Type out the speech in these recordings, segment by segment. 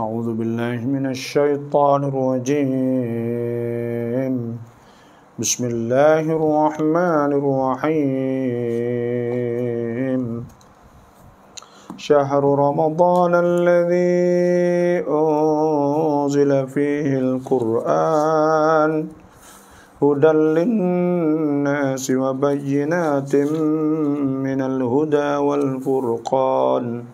أعوذ بالله من الشيطان الرجيم بسم الله الرحمن الرحيم شهر رمضان الذي أنزل فيه القرآن هدى للناس وبينات من الهدى والفرقان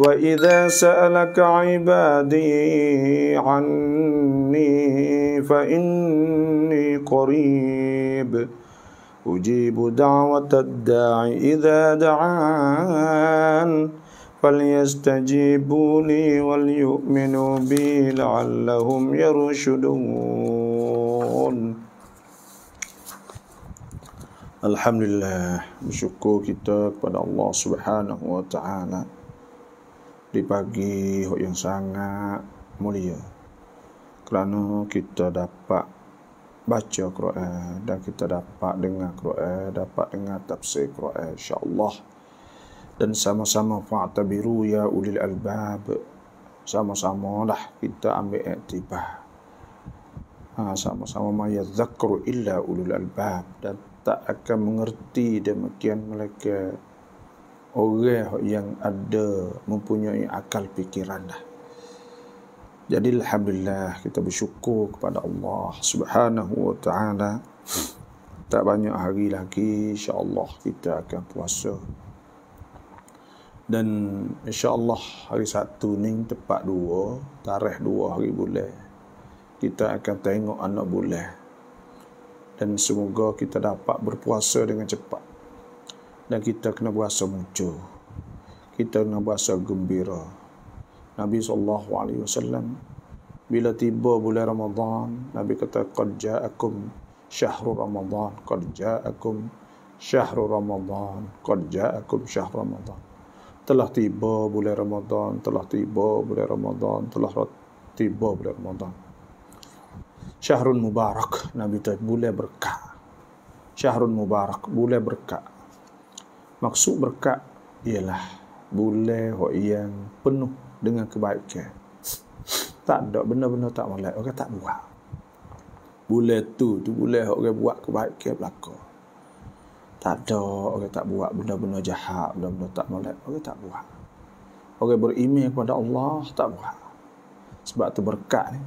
وإذا سألك عبادي عني فإني قريب أجيب دعوة الداع إذا دعان فليستجيبوا لي وليؤمنوا بي لعلهم يرشدون الحمد لله kita كتاب الله سبحانه وتعالى di pagi yang sangat mulia kerana kita dapat baca Quran dan kita dapat dengar Quran dapat dengar tafsir Quran insyaallah dan sama-sama fa'tabiru ya ulil albab sama-sama lah kita ambil iktibar ha, sama-sama ma yadzakru illa ulul albab dan tak akan mengerti demikian mereka orang yang ada mempunyai akal fikiran dah. Jadi alhamdulillah kita bersyukur kepada Allah Subhanahu wa taala. Tak banyak hari lagi insya-Allah kita akan puasa. Dan insya-Allah hari Sabtu ni tepat dua, tarikh dua hari bulan kita akan tengok anak bulan. Dan semoga kita dapat berpuasa dengan cepat dan kita kena berasa muncul. Kita kena berasa gembira. Nabi SAW bila tiba bulan Ramadan, Nabi kata, Qad ja'akum syahrul Ramadan, Qad ja'akum syahrul Ramadan, Qad ja'akum syahrul Ramadan. Telah tiba bulan Ramadan, telah tiba bulan Ramadan, telah tiba bulan Ramadan. Syahrul Mubarak, Nabi kata, bulan berkah. Syahrul Mubarak, bulan berkah. Maksud berkat ialah boleh hok yang penuh dengan kebaikan. Tak ada benda-benda tak molek, orang tak buat. Boleh tu tu boleh hok orang buat kebaikan belaka. Tak ada orang tak buat benda-benda jahat, benda-benda tak molek, orang tak buat. Orang beriman kepada Allah tak buat. Sebab tu berkat ni.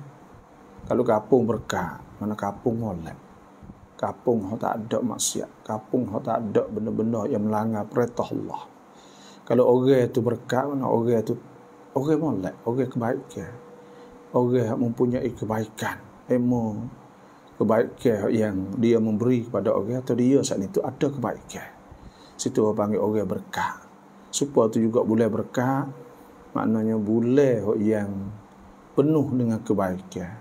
Kalau kapung berkat, mana kapung molek kapung hok tak ada maksiat kapung hok tak ada benda-benda yang melanggar perintah Allah kalau orang itu berkat mana orang itu orang molek orang kebaikan orang mempunyai kebaikan emo kebaikan yang dia memberi kepada orang atau dia saat itu ada kebaikan situ orang panggil orang berkat supaya itu juga boleh berkat maknanya boleh yang penuh dengan kebaikan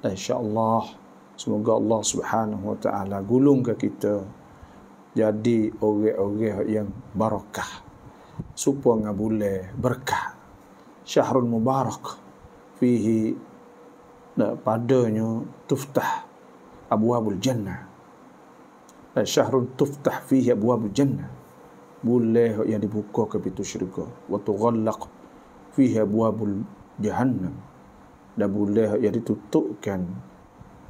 dan insyaAllah Allah Semoga Allah Subhanahu Wa Taala gulung ke kita jadi orang-orang yang barakah. Supaya ngabule berkah. Syahrul Mubarak fihi padanya tuftah abwabul jannah. Syahrul tuftah fihi abwabul jannah. Boleh yang dibuka ke pintu syurga. Wa tughallaq fihi abwabul jahannam. Dan boleh yang ditutupkan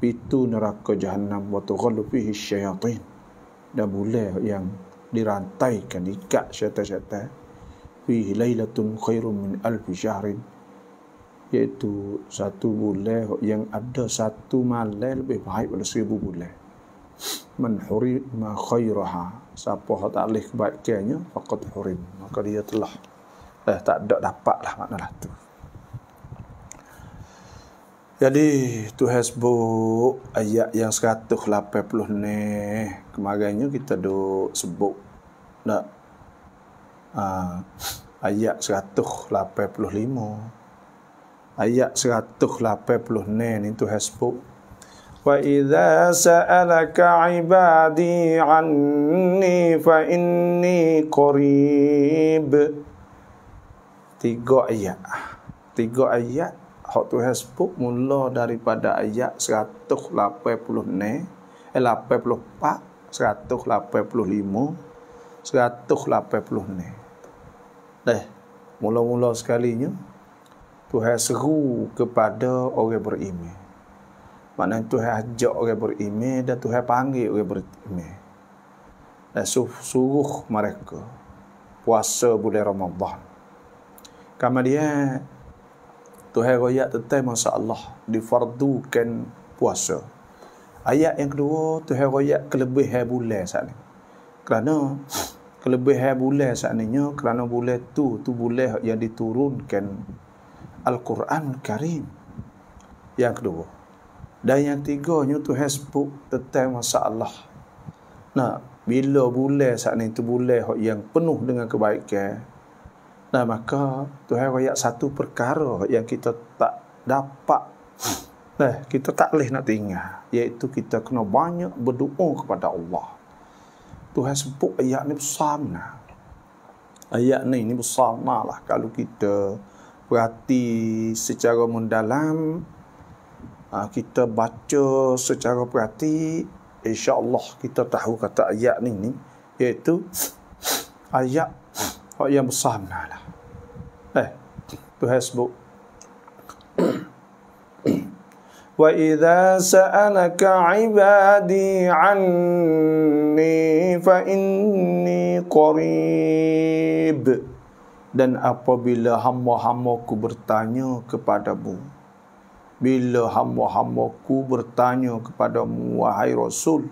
pitu neraka jahanam wa tughallu fihi syayatin dan bulan yang dirantaikan ikat syaitan-syaitan fihi lailatun khairum min alf syahrin iaitu satu bulan yang ada satu malam lebih baik pada seribu boleh man hurima khairaha siapa yang tak boleh kebaikannya faqad hurim maka dia telah eh, tak ada dapat lah maknalah tu jadi tu hasbuk ayat yang 180 ni kemarinnya kita duk sebut nak uh, ha, ayat 185 ayat 180 ni ni tu hasbuk. Wa idza sa'alaka 'ibadi 'anni fa inni qarib Tiga ayat. Tiga ayat hak tu hasbuk mula daripada ayat 186 eh 84 185 186 Dah Mula-mula sekalinya Tuhan seru kepada orang beriman Maknanya Tuhan ajak orang beriman Dan Tuhan panggil orang beriman Dan suruh mereka Puasa bulan Ramadan Kemudian Tuhan raya tetap masa Allah difardukan puasa. Ayat yang kedua, Tuhan raya kelebihan bulan saat ini. Kerana kelebihan bulan saat ini, kerana bulan tu tu bulan yang diturunkan Al-Quran Karim. Yang kedua. Dan yang tiga, Tuhan sebut tetap masa Allah. Nah, bila bulan saat ini tu bulan yang penuh dengan kebaikan, Nah maka Tuhan royak satu perkara yang kita tak dapat Nah, kita tak boleh nak tinggal. Iaitu kita kena banyak berdoa kepada Allah. Tuhan sebut ayat ni besar mana? Ayat ni, ni besar mana lah. Kalau kita berhati secara mendalam, ha, kita baca secara insya Allah kita tahu kata ayat ni ni. Iaitu ayat Oh, yang besar benar lah. Eh, Tuhan sebut. وَإِذَا سَأَلَكَ عِبَادِي عَنِّي فَإِنِّي قَرِيبٌ dan apabila hamba-hambaku bertanya mu, bila hamba-hambaku bertanya mu, wahai rasul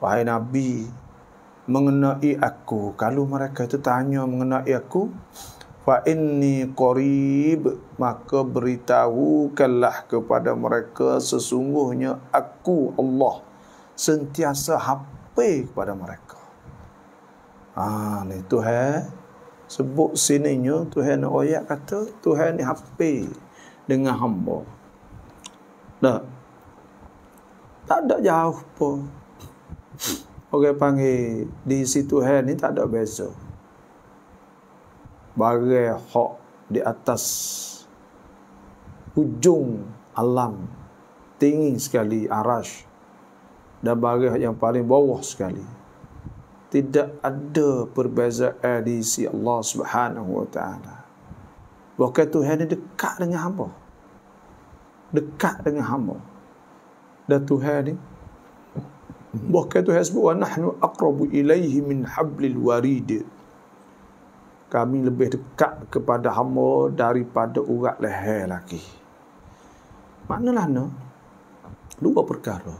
wahai nabi mengenai aku kalau mereka itu tanya mengenai aku fa inni qarib maka beritahu kalah kepada mereka sesungguhnya aku Allah sentiasa hape kepada mereka ah ni tuhan sebut sininya tuhan oyak kata tuhan ni hape dengan hamba dah tak ada jauh pun orang panggil di situ hal ni tak ada beza Bagai hak di atas hujung alam tinggi sekali arash dan bagai yang paling bawah sekali tidak ada perbezaan di sisi Allah Subhanahu wa taala. Bahkan Tuhan ini dekat dengan hamba. Dekat dengan hamba. Dan Tuhan ini Bahkan tu yang sebut nahnu aqrabu ilaihi min hablil warid. Kami lebih dekat kepada hamba daripada urat leher lagi. Maknalah no? Dua perkara.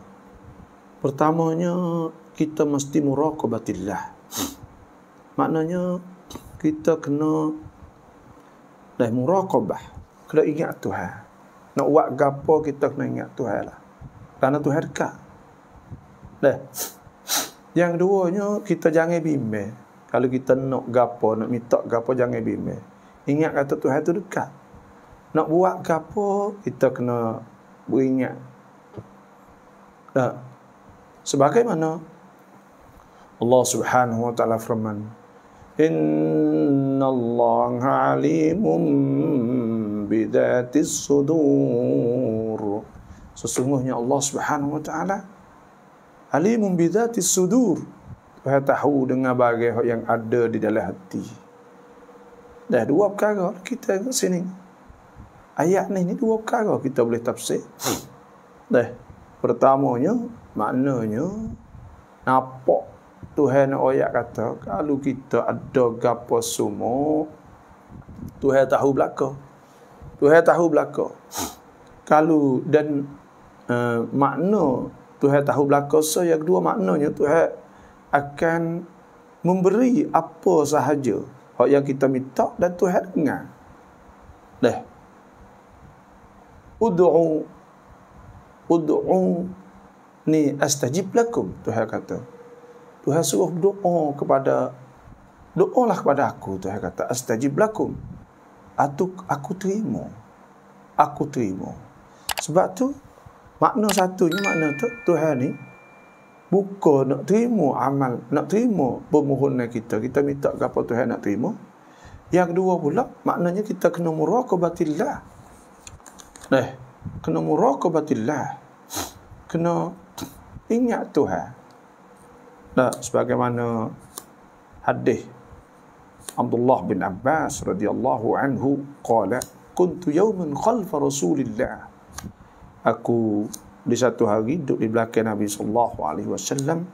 Pertamanya kita mesti muraqabatillah. Maknanya kita kena dah muraqabah. Kena ingat Tuhan. Nak buat gapo kita kena ingat Tuhan lah. Karena Tuhan dekat. Dah. Yang keduanya, kita jangan bimbang. Kalau kita nak gapo, nak minta gapo jangan bimbang. Ingat kata Tuhan tu dekat. Nak buat gapo, kita kena beringat. Dah. Sebagaimana Allah Subhanahu wa taala firman, "Inna Allah alimun bidatis sudur." Sesungguhnya Allah Subhanahu wa taala Alimun bidhati sudur Tuhan tahu dengan bagai yang ada di dalam hati Dah dua perkara lah kita ke sini Ayat ni ni dua perkara kita boleh tafsir Dah Pertamanya Maknanya napa Tuhan ayat kata Kalau kita ada gapa semua Tuhan tahu belakang Tuhan tahu belakang Kalau dan uh, Makna Tuhan tahu belaka so yang kedua maknanya Tuhan akan memberi apa sahaja hak yang kita minta dan Tuhan dengar. Dah. Ud'u ud'u ni astajib lakum Tuhan kata. Tuhan suruh doa kepada doalah kepada aku Tuhan kata astajib lakum. Atuk aku terima. Aku terima. Sebab tu Makna satunya makna tu Tuhan ni buka nak terima amal, nak terima permohonan kita. Kita minta apa Tuhan nak terima. Yang kedua pula maknanya kita kena muraqabatillah. Eh, kena muraqabatillah. Kena ingat Tuhan. Nah, sebagaimana hadis Abdullah bin Abbas radhiyallahu anhu qala kuntu yawman khalf Rasulillah aku di satu hari duduk di belakang Nabi sallallahu alaihi wasallam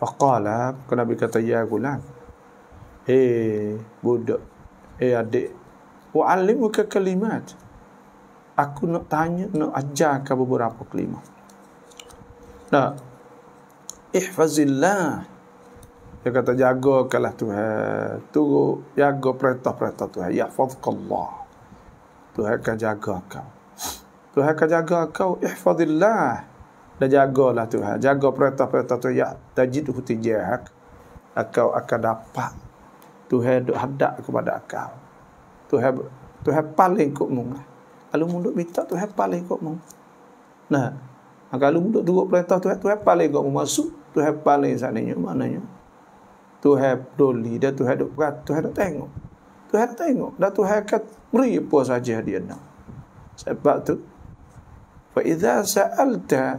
faqala Nabi kata ya gulam eh budak eh adik wa alimuka kalimat aku nak tanya nak ajar kau beberapa kalimat nah ihfazillah dia kata jaga kalah Tuhan tu jaga perintah-perintah Tuhan ya fadhqallah Tuhan akan jaga kau Tuhan akan jaga kau ihfadillah dan jagalah Tuhan jaga perintah-perintah tu ya tajid huti jahak kau akan dapat Tuhan duk hadap kepada kau Tuhan Tuhan paling kuat mu kalau mu duk minta Tuhan paling kuat mu nah kalau mu duk duduk perintah Tuhan Tuhan paling kuat mu masuk Tuhan paling sananya maknanya Tuhan doli, dan Tuhan duk berat Tuhan duk tengok Tuhan tengok dan Tuhan kat, beri apa saja dia nak sebab tu Fa idza sa'alta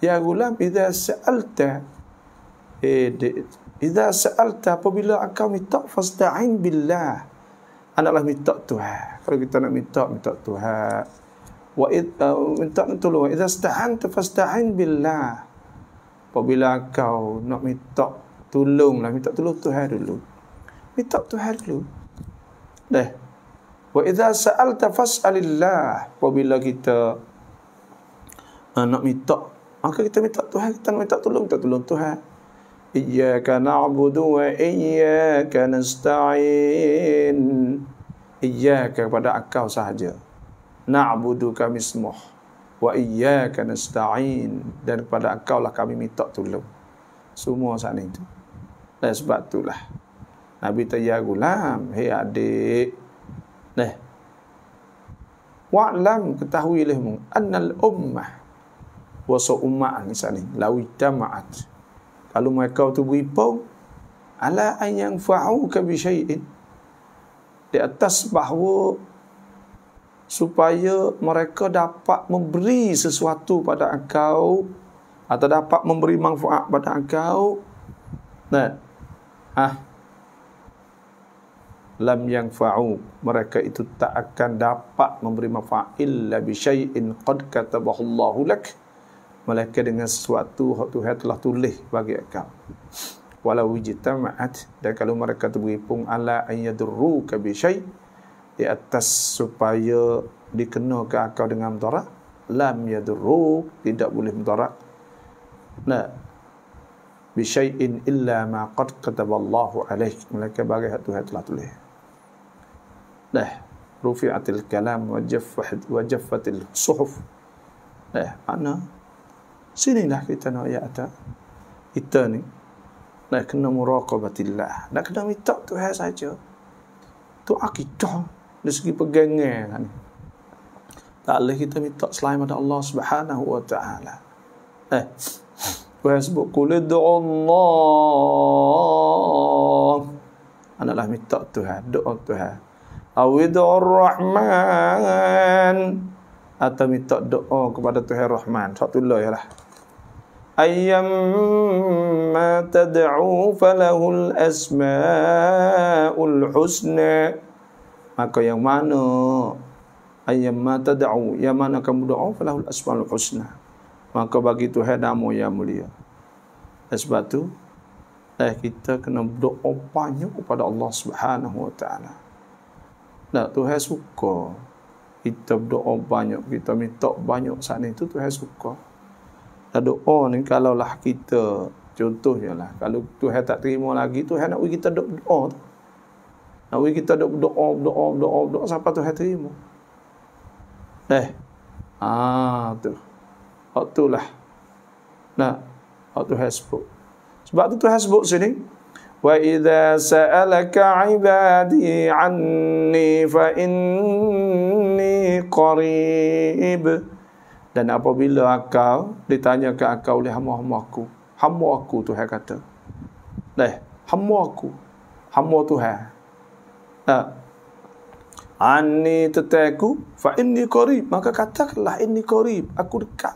ya gulam idza sa'alta eh, idza sa'alta apabila engkau minta fasta'in billah. Hendaklah minta Tuhan. Kalau kita nak minta minta Tuhan. Wa id minta eh, minta tolong idza sta'anta fasta'in billah. Apabila kau nak minta tolonglah minta tolong Tuhan dulu. Minta Tuhan dulu. Dah. Wa idza sa'alta fas'alillah. Apabila kita uh, nak minta maka kita minta Tuhan kita nak minta tolong kita tolong Tuhan iyyaka na'budu wa iyyaka nasta'in iyyaka kepada engkau sahaja na'budu kami semua wa iyyaka nasta'in dan kepada engkau lah kami minta tolong semua saat itu dan eh, sebab itulah Nabi tanya gulam hei adik nah wa'lam ketahuilah mu annal ummah puasa umat misalnya lau tamaat kalau mereka tu beripau ala an yang fa'u ka bi syai'in di atas bahawa supaya mereka dapat memberi sesuatu pada engkau atau dapat memberi manfaat pada engkau nah ah lam yang fa'u mereka itu tak akan dapat memberi manfaat illa bi syai'in qad katabahu lak Melainkan dengan sesuatu hak Tuhan telah tulis bagi kau. Walau wujitama'at dan kalau mereka terhipung ala ayyadurru ka bi di atas supaya dikenakan akal dengan mudarat lam yadurru tidak boleh mudarat. Nah bi illa ma qad kataballahu alaih mereka bagi hak Tuhan telah tulis. Nah rufi'atil kalam wa jaffat wa suhuf. Nah mana Sinilah kita nak ayat atas. Kita ni nak kena muraqabatillah. Nak kena minta Tuhan saja. Tu akidah dari segi pegangan kan. Tak boleh kita minta selain pada Allah Subhanahu wa taala. Eh. Wa sebut qul Allah. Anaklah minta Tuhan, doa Tuhan. Awidu Rahman. Atau minta doa kepada Tuhan Rahman. Satu lah. Ya lah. Ayam, أيما تدعو فله asmaul husna. maka yang mana ayamma tad'u yang mana kamu doa falahul asmaul husna maka bagi Tuhan namo yang mulia sebab tu eh kita kena doa banyak kepada Allah Subhanahu wa taala nak Tuhan suka kita doa banyak kita minta banyak sana itu Tuhan suka tak doa ni kalaulah kita contohnya lah kalau Tuhan tak terima lagi Tuhan nak bagi kita doa tu. Nak bagi kita doa doa doa doa doa siapa Tuhan terima. Eh. Ah tu. Atulah. Nah, atu hasbuk. Sebab tu Tuhan sebut sini Wa idza sa'alaka 'ibadi 'anni fa inni qarib dan apabila akal ditanya ke akal oleh hamba-hamba aku. Hamba aku Tuhan kata. Dah, hamba aku. Hamba Tuhan. Nah. Ani tetaku fa inni qarib. Maka katakanlah inni qarib, aku dekat.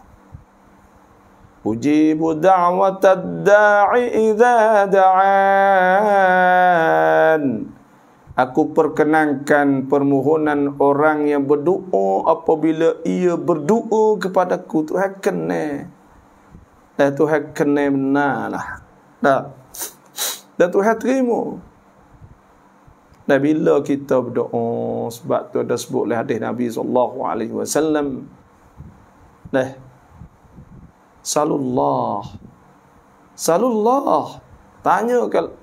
Uji Ujibu da'watad da'i idza da'an. Aku perkenankan permohonan orang yang berdoa apabila ia berdoa kepadaku. Tuhan kena. Dan eh, Tuhan kena Dah, dah tu Tuhan terima. Dan bila kita berdoa, sebab tu ada sebut oleh hadis Nabi Sallallahu Alaihi Wasallam. Dah. Eh, Salullah. Salullah. Tanya kalau.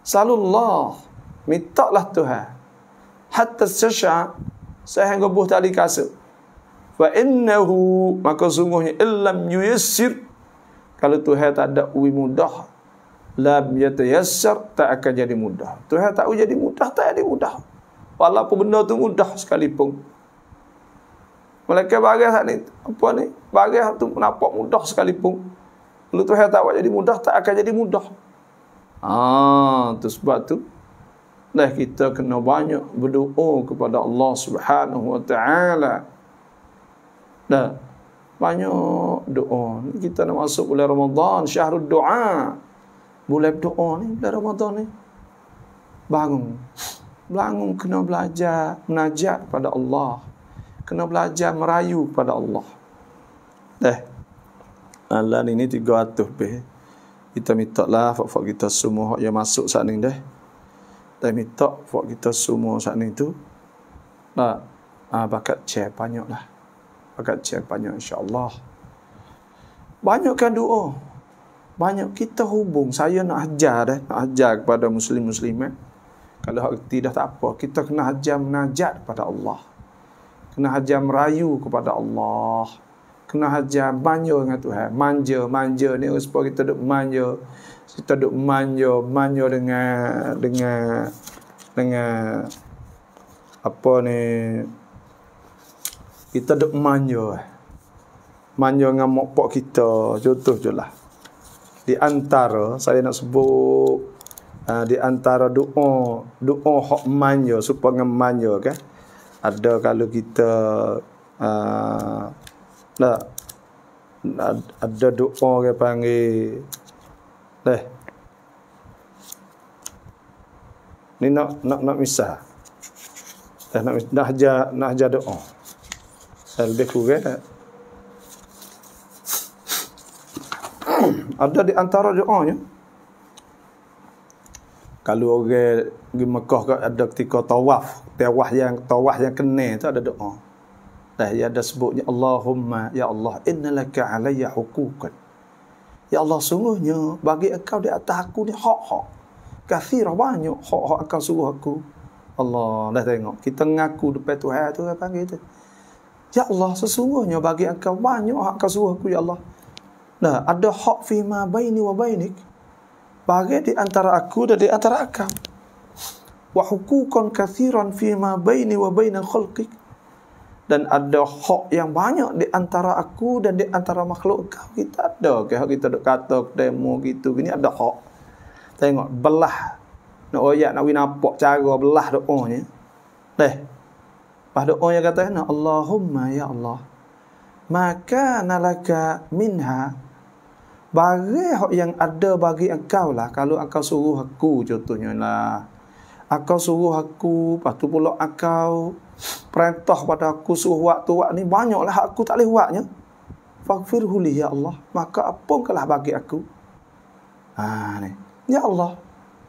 Salullah. Mintalah Tuhan. Hatta sesha saya hanggo buh tali kasa. Wa innahu maka sungguhnya illam yuyassir kalau Tuhan tak ada uwi mudah lam yatayassar tak akan jadi mudah. Tuhan tak jadi mudah tak jadi mudah. Walaupun benda tu mudah sekalipun. Mereka bagai saat ni, apa ni? Bagai hati nampak mudah sekalipun. Kalau Tuhan tak jadi mudah, tak akan jadi mudah. Ah, tu sebab tu lah kita kena banyak berdoa kepada Allah Subhanahu Wa Taala. Dah banyak doa. Kita nak masuk bulan Ramadan, syahrul doa. Bulan doa ni bulan Ramadan ni. Bangun. Bangun kena belajar menajat pada Allah. Kena belajar merayu pada Allah. Dah. Alah ini 300 be Kita minta lah fak-fak kita semua yang masuk saat ni dah dan minta buat kita semua saat ni tu nak uh, bakat cek banyak lah bakat cek banyak insyaAllah banyakkan doa banyak kita hubung saya nak ajar eh, nak ajar kepada muslim-muslim eh. kalau tidak tak apa kita kena ajar menajat kepada Allah kena ajar merayu kepada Allah kena ajar banyak dengan Tuhan manja manja ni supaya kita duduk manja kita duk manjo manjo dengan dengan dengan apa ni kita duk manjo eh. manjo dengan mokpok kita contoh jelah. di antara saya nak sebut uh, di antara doa doa hok manjo supaya dengan manjo kan ada kalau kita uh, eh, nak lah, ada doa yang panggil Teh. Ni nak nak nak misah. dah nak dah ja nak ja doa. Oh. Saya lebih kurang. Ada di antara doanya. Oh, kalau orang pergi Mekah ada ketika tawaf, tawaf yang tawaf yang kena tu ada doa. Dah, ya ada sebutnya Allahumma ya Allah innalaka alayya huquqan. Ya Allah sungguhnya bagi engkau di atas aku ni hak-hak. Kathir banyak hak-hak engkau suruh aku. Allah dah tengok. Kita ngaku depan Tuhan tu kan panggil tu. Ya Allah sesungguhnya bagi engkau banyak hak engkau suruh aku ya Allah. Nah, ada hak fi ma baini wa bainik. Bagi di antara aku dan di antara engkau. Wa hukukan kathiran fi ma baini wa bainal khalqik dan ada hak yang banyak di antara aku dan di antara makhluk kau kita ada ke hak kita dok kata demo gitu gini ada hak tengok belah nak oyak nak winapok cara belah doanya oh deh pas doanya oh kata nah Allahumma ya Allah maka nalaka minha bagi hak yang ada bagi engkau lah kalau engkau suruh aku contohnya lah Aku suruh aku, lepas tu pula aku perintah pada aku suruh buat tu buat ni banyaklah aku tak boleh buatnya faghfir huli ya Allah maka apakah bagi aku ha ni ya Allah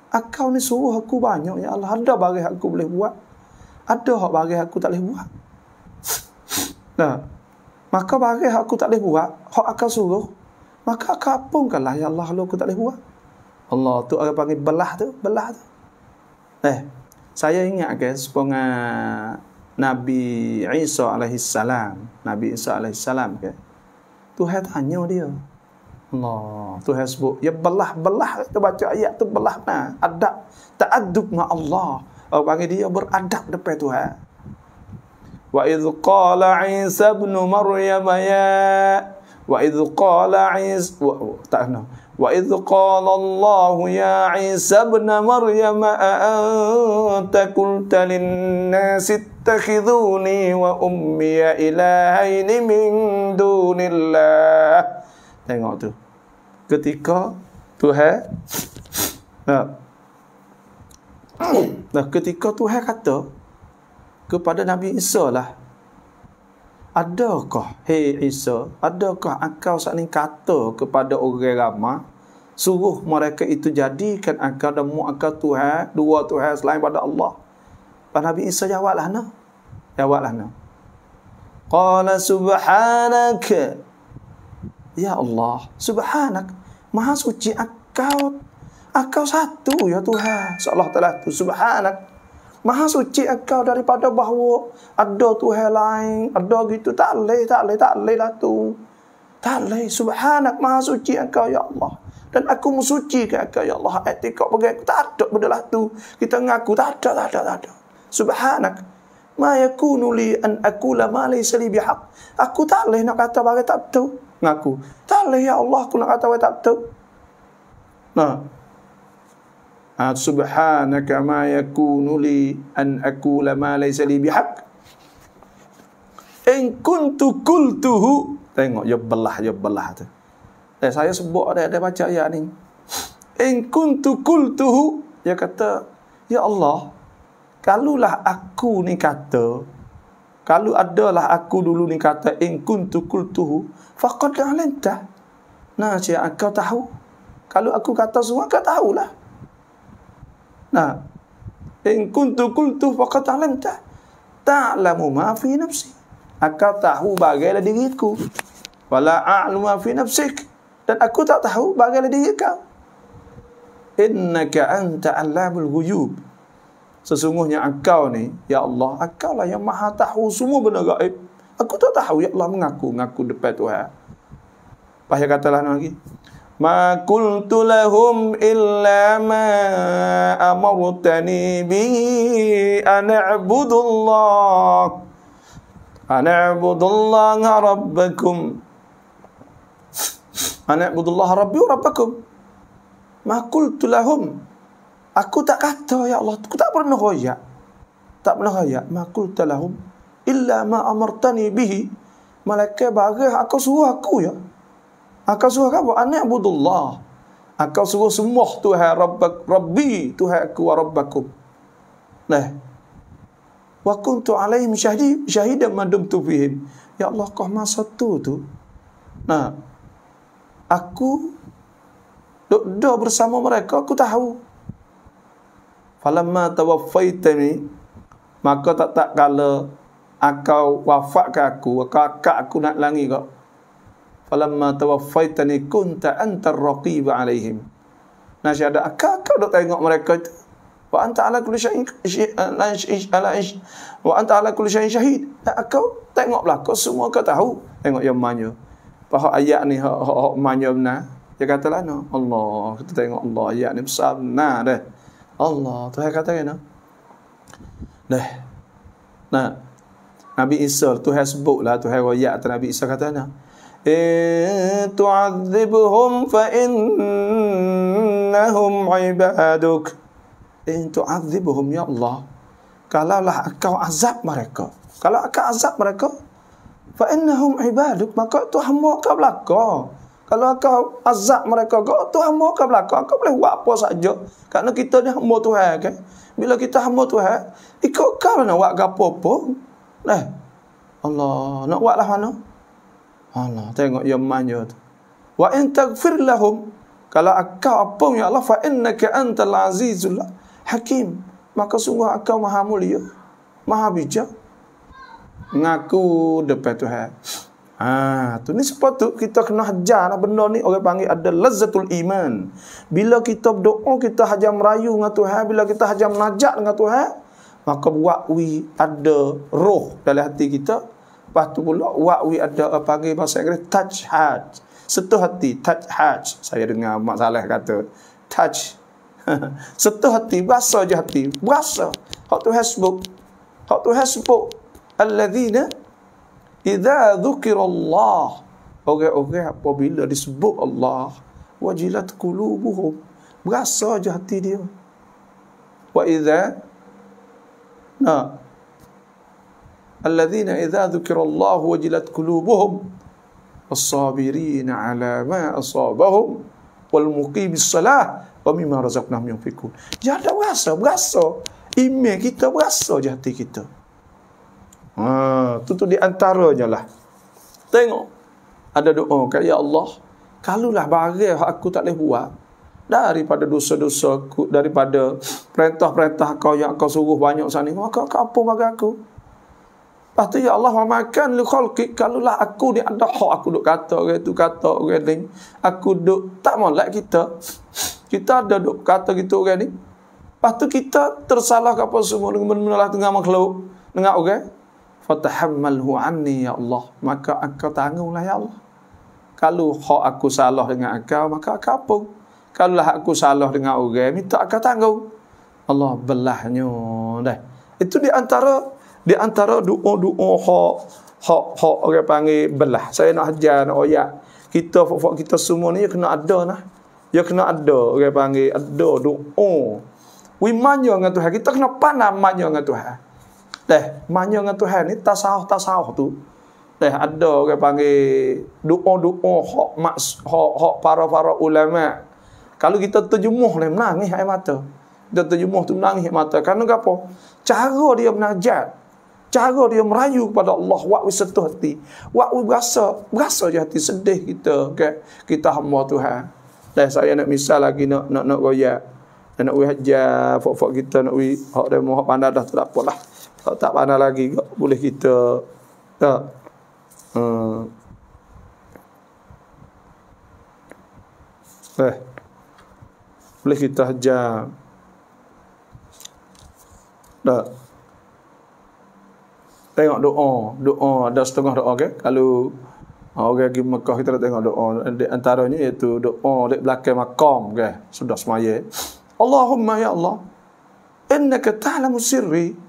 Akau ni suruh aku banyak ya Allah ada bagi aku boleh buat ada hak bagi aku tak boleh buat nah maka bagi aku tak boleh buat hak akan suruh maka akan apakah ya Allah kalau aku tak boleh buat Allah tu orang panggil belah tu belah tu eh saya ingat guys pengen Nabi Isa alaihi salam, Nabi Isa alaihi salam ke. Tuhan tanya dia. Allah, Tuhan sebut, ya belah belah kita baca ayat tu belah nah, adab ta'adduk ma Allah. Orang panggil dia beradab depan Tuhan. Wa idh qala Isa ibn Maryam ya wa idh qala ya Isa tak kena. وإذ قال الله يا عيسى ابن مريم أأنت قلت للناس تتخذوني وأمي إلهين من دون الله Tengok tu Ketika Tuhan Nah, ketika Tuhan kata kepada Nabi Isa lah Adakah Hei Isa Adakah engkau saat ini kata kepada orang ramah Suruh mereka itu jadikan engkau dan mu'akal Tuhan Dua Tuhan selain pada Allah Nabi Isa jawab lah nah. Jawablah kau. Qala subhanak. Ya Allah, subhanak. Maha suci engkau. Engkau satu ya Tuhan. Seolah telah tu subhanak. Maha suci engkau daripada bahawa ada Tuhan lain, ada gitu tak leh, tak leh, tak leh lah tu. Tak leh, subhanak maha suci engkau ya Allah. Dan aku mensucikan engkau ya Allah. Etikok bagi aku tak ada benda lah tu. Kita ngaku tak ada, tak ada, tak ada. Subhanak ma yakunu li an aqula ma laysa li bihaq aku tak leh nak kata bagai tak betul ngaku tak leh ya Allah aku nak kata bagai tak betul nah ha. ha, ah subhanaka ma yakunu li an aqula ma laysa li bihaq in kuntu qultuhu tengok ya belah ya belah tu eh saya sebut ada ada baca ayat ni in kuntu qultuhu dia kata ya Allah kalulah aku ni kata kalau adalah aku dulu ni kata in kuntu qultuhu faqad alanta nah cik kau tahu kalau aku kata semua kau tahulah nah in kuntu qultuhu faqad alanta ta'lamu ma fi nafsi Aku tahu bagailah diriku wala a'lamu ma fi dan aku tak tahu bagailah diri kau innaka anta allamul ghuyub sesungguhnya engkau ni ya Allah engkau lah yang maha tahu semua benda gaib aku tak tahu ya Allah mengaku mengaku depan Tuhan Pahaya katalah lagi ma qultu lahum illa ma amartani bi anabudullah a'budullah an a'budullah rabbakum an a'budullah rabbi rabbakum ma qultu lahum Aku tak kata ya Allah, aku tak pernah royak. Tak pernah royak. Maka telahum illa ma amartani bihi. Malaikat bagai aku suruh aku ya. Aku suruh apa? Anak Abdullah. Aku suruh semua Tuhan Rabbak Rabbi, Tuhan aku wa Rabbakum. Nah. Wa kuntu alaihim syahidi syahidan madum tu fihim. Ya Allah, kau masa tu tu. Nah. Aku duduk bersama mereka, aku tahu falamma tawaffaitani maka tak tak kala akau wafat ke aku akau akak aku nak langi kau falamma tawaffaitani kunta antar raqib alaihim nasi ada akak kau dok tengok mereka itu wa anta ala kulli syai'in ala wa anta ala kulli syai'in syahid akau tengok belakang semua kau tahu tengok yang manyo Pahak ayat ni hak hak manyo benar dia kata lah no Allah kita tengok Allah ayat ni besar benar dah Allah Tuhan kata kena Dah Nah Nabi Isa tu Tuhan sebut lah Tuhan royak atas Nabi Isa kata kena In tu'adzibuhum fa innahum ibaduk In tu'adzibuhum ya Allah Kalau Kalaulah kau azab mereka Kalau kau azab mereka Fa innahum ibaduk Maka itu hamba kau belakang kalau kau azab mereka kau, Tuhan mau kau belakang, kau boleh buat apa saja. Karena kita ni hamba Tuhan, kan? Bila kita hamba Tuhan, ikut kau lah nak buat apa-apa. Nah. Allah, nak buat lah mana? Allah, tengok yang manja tu. Wa in taghfir lahum, kalau kau apa ya Allah, fa innaka antal azizul hakim. Maka sungguh kau maha mulia, maha bijak. Ngaku depan Tuhan. Ha, tu ni sebab tu kita kena hajar lah benda ni orang panggil ada lazzatul iman. Bila kita berdoa kita hajar merayu dengan Tuhan, bila kita hajar menajak dengan Tuhan, maka buat wi ada roh dalam hati kita. Lepas tu pula buat wi ada orang panggil bahasa Inggeris touch heart. Setuh hati, touch heart. Saya dengar Mak Saleh kata touch. Setuh hati, berasa je hati. Berasa. Hak tu Facebook. Hak tu Facebook. Alladzina Idza dzukirallah. Orang-orang apabila disebut Allah, wajilat qulubuhum. Berasa je hati dia. Wa idza Nah. Alladzina idza dzukirallah wajilat qulubuhum as-sabirin ala ma asabahum wal muqimis salah wa mimma razaqnahum yunfikun. Jadi ada rasa, berasa. Iman kita berasa je hati kita. Ha, tu di antaranya lah. Tengok. Ada doa. Kata, ya Allah. Kalulah barai aku tak boleh buat. Daripada dosa-dosa aku. Daripada perintah-perintah kau yang kau suruh banyak sana. Maka kau apa bagi aku? Lepas tu, ya Allah wa makan li khalqi kalulah aku ni ada hak aku duk kata orang tu kata orang ni aku duk tak molek kita kita ada duk kata gitu orang ni lepas tu kita tersalah apa semua dengan menolak tengah makhluk dengan orang okay? fatahammalhu anni ya Allah maka engkau tanggunglah ya Allah kalau hak aku salah dengan engkau maka engkau pun kalau lah aku salah dengan orang minta engkau tanggung Allah belahnya dah itu di antara di antara doa-doa hak hak hak orang panggil belah saya nak ajar nak oyak kita fok kita semua ni ya kena ada nah ya kena ada orang panggil ada doa we manyo dengan Tuhan kita kena panam manyo dengan Tuhan Teh, manja dengan Tuhan ni tasawuf-tasawuf tu. Teh ada ke panggil doa-doa hak maks hak hak para-para ulama. Kalau kita terjemuh ni menangis air mata. Kita terjemuh tu menangis air mata. Karena apa? Cara dia menajat. Cara dia merayu kepada Allah wak wis sentuh hati. Wak wis berasa, berasa je hati sedih kita, okay? Kita hamba Tuhan. Teh saya nak misal lagi nak nak nak goyak. Nak wihajar, fok-fok kita nak wih, hak demo hak pandai dah tak apalah tak, tak mana lagi kok boleh kita tak hmm. eh boleh kita hajar tak tengok doa doa ada setengah doa okay? kalau ah, orang okay, pergi Mekah kita tengok doa antaranya iaitu doa di belakang makam okay? sudah semaya Allahumma ya Allah innaka ta'lamu sirri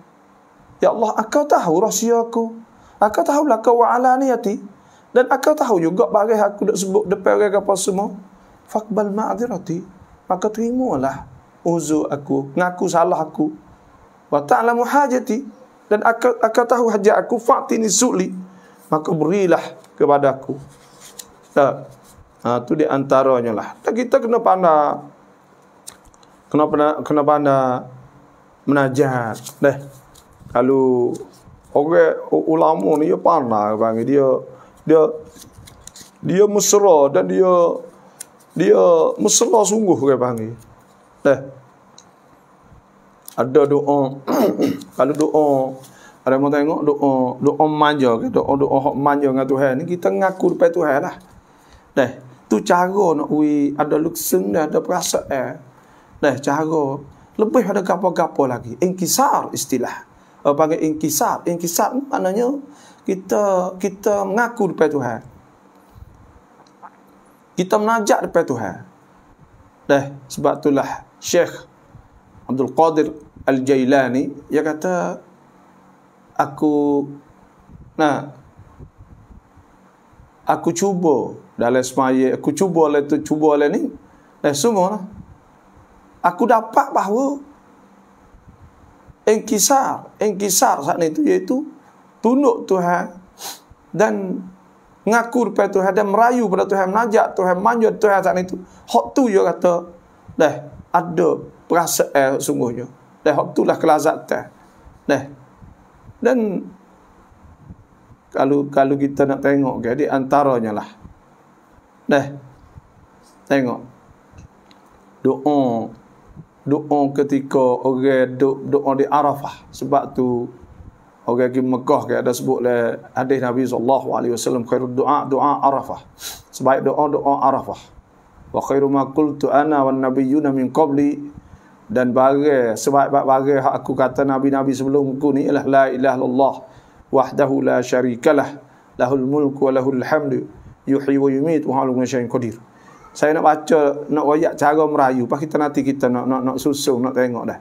Ya Allah, engkau tahu rahsia aku. Engkau tahu lah kau wa'ala ni hati. Dan engkau tahu juga bagai aku dah sebut depan orang apa semua. Fakbal ma'adirati. Maka terimalah uzur aku. Ngaku salah aku. Wa ta'lamu hajati. Dan engkau, engkau tahu hajat aku. fakti ni su'li. Maka berilah kepada aku. Tak. Ha, itu di antaranya lah. Dan kita kena pandai. Kena pandai. Kena pandai. Menajat. Dah. Kalau orang ulama ni dia panah bang dia dia dia mesra dan dia dia mesra sungguh ke bang eh ada doa kalau doa ada mau tengok doa doa manja ke doa doa hok manja dengan Tuhan ni kita ngaku depan Tuhan lah deh tu cara nak we ada luksing dah ada perasaan eh. deh cara lebih ada gapo-gapo lagi engkisar istilah uh, panggil inkisab. Inkisab ni maknanya kita kita mengaku depan Tuhan. Kita menajak depan Tuhan. Dah, sebab itulah Syekh Abdul Qadir Al-Jailani dia kata aku nah aku cuba dalam semaya aku cuba oleh tu cuba oleh ni dan semua lah. aku dapat bahawa engkisar engkisar saat itu yaitu tunduk Tuhan dan ngaku kepada Tuhan dan merayu pada Tuhan menajak Tuhan manjat Tuhan saat itu hak tu dia kata dah ada perasaan eh, sungguhnya dah hak tu lah kelazatan dah dan kalau kalau kita nak tengok jadi antaranya lah dah tengok doa doa ketika orang do, doa di Arafah sebab tu orang di Mekah ke ada sebut le hadis Nabi sallallahu alaihi wasallam khairu doa doa Arafah sebaik doa doa Arafah wa khairu ma qultu ana wan nabiyuna min qabli dan barang sebaik-baik barang hak aku kata nabi-nabi sebelumku ni ialah la ilaha illallah wahdahu la syarikalah lahul mulku wa lahul hamdu yuhyi wa yumiit wa huwa al-ghani qadir saya nak baca nak royak cara merayu pas kita nanti kita nak nak nak susung nak tengok dah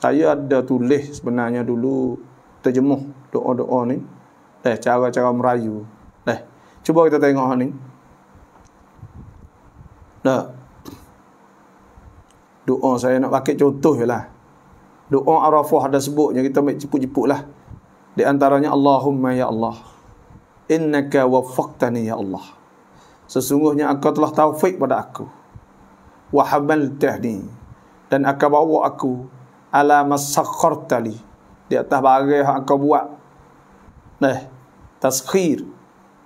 saya ada tulis sebenarnya dulu terjemuh doa-doa ni eh cara-cara merayu eh cuba kita tengok ni dah doa saya nak pakai contoh je lah doa arafah ada sebutnya kita ambil jeput-jeput lah di antaranya Allahumma ya Allah innaka waffaqtani ya Allah Sesungguhnya engkau telah taufik pada aku. Wa hamal tahdi dan akan bawa aku ala masakhartali di atas barang yang engkau buat. Nah, taskhir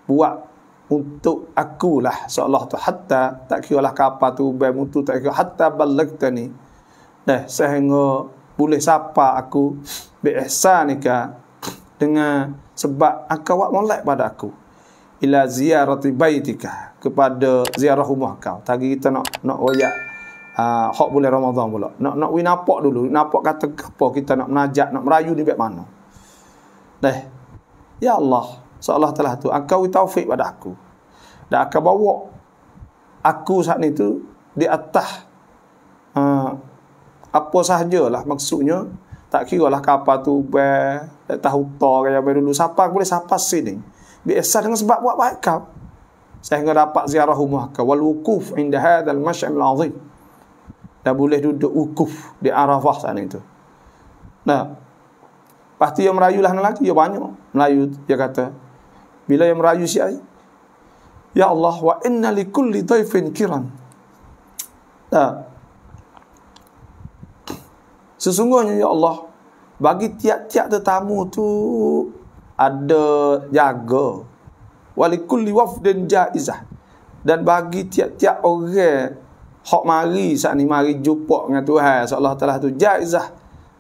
buat untuk akulah seolah tu hatta tak kira lah kapal tu baik mutu tak kira hatta balagta ni nah sehingga boleh sapa aku bi'ihsan ka dengan sebab akawak molek pada aku ila ziyarati baitika kepada ziarah rumah kau. Tadi kita nak nak wayak uh, ah, hak bulan Ramadan pula. Nak nak win apa dulu? Nampak kata apa kita nak menajak, nak merayu di mana? Dah. Ya Allah, seolah telah tu engkau taufik pada aku. Dan akan bawa aku saat ni tu di atas uh, apa sajalah maksudnya tak kira lah kapal tu ber, tak tahu tak kaya dulu, siapa aku boleh siapa sini. Biasa dengan sebab buat baik kau sehingga dapat ziarah rumah ke wal wukuf inda hadzal masy'al azim dah boleh duduk wukuf di Arafah sana itu nah pasti yang merayu lah lagi ya banyak melayu dia kata bila yang merayu si ai ya Allah wa inna li kulli dhaifin kiran nah sesungguhnya ya Allah bagi tiap-tiap tetamu tu ada jaga walikulli wafdin jaizah dan bagi tiap-tiap orang hok mari saat ni mari jumpa dengan Tuhan seolah telah tu jaizah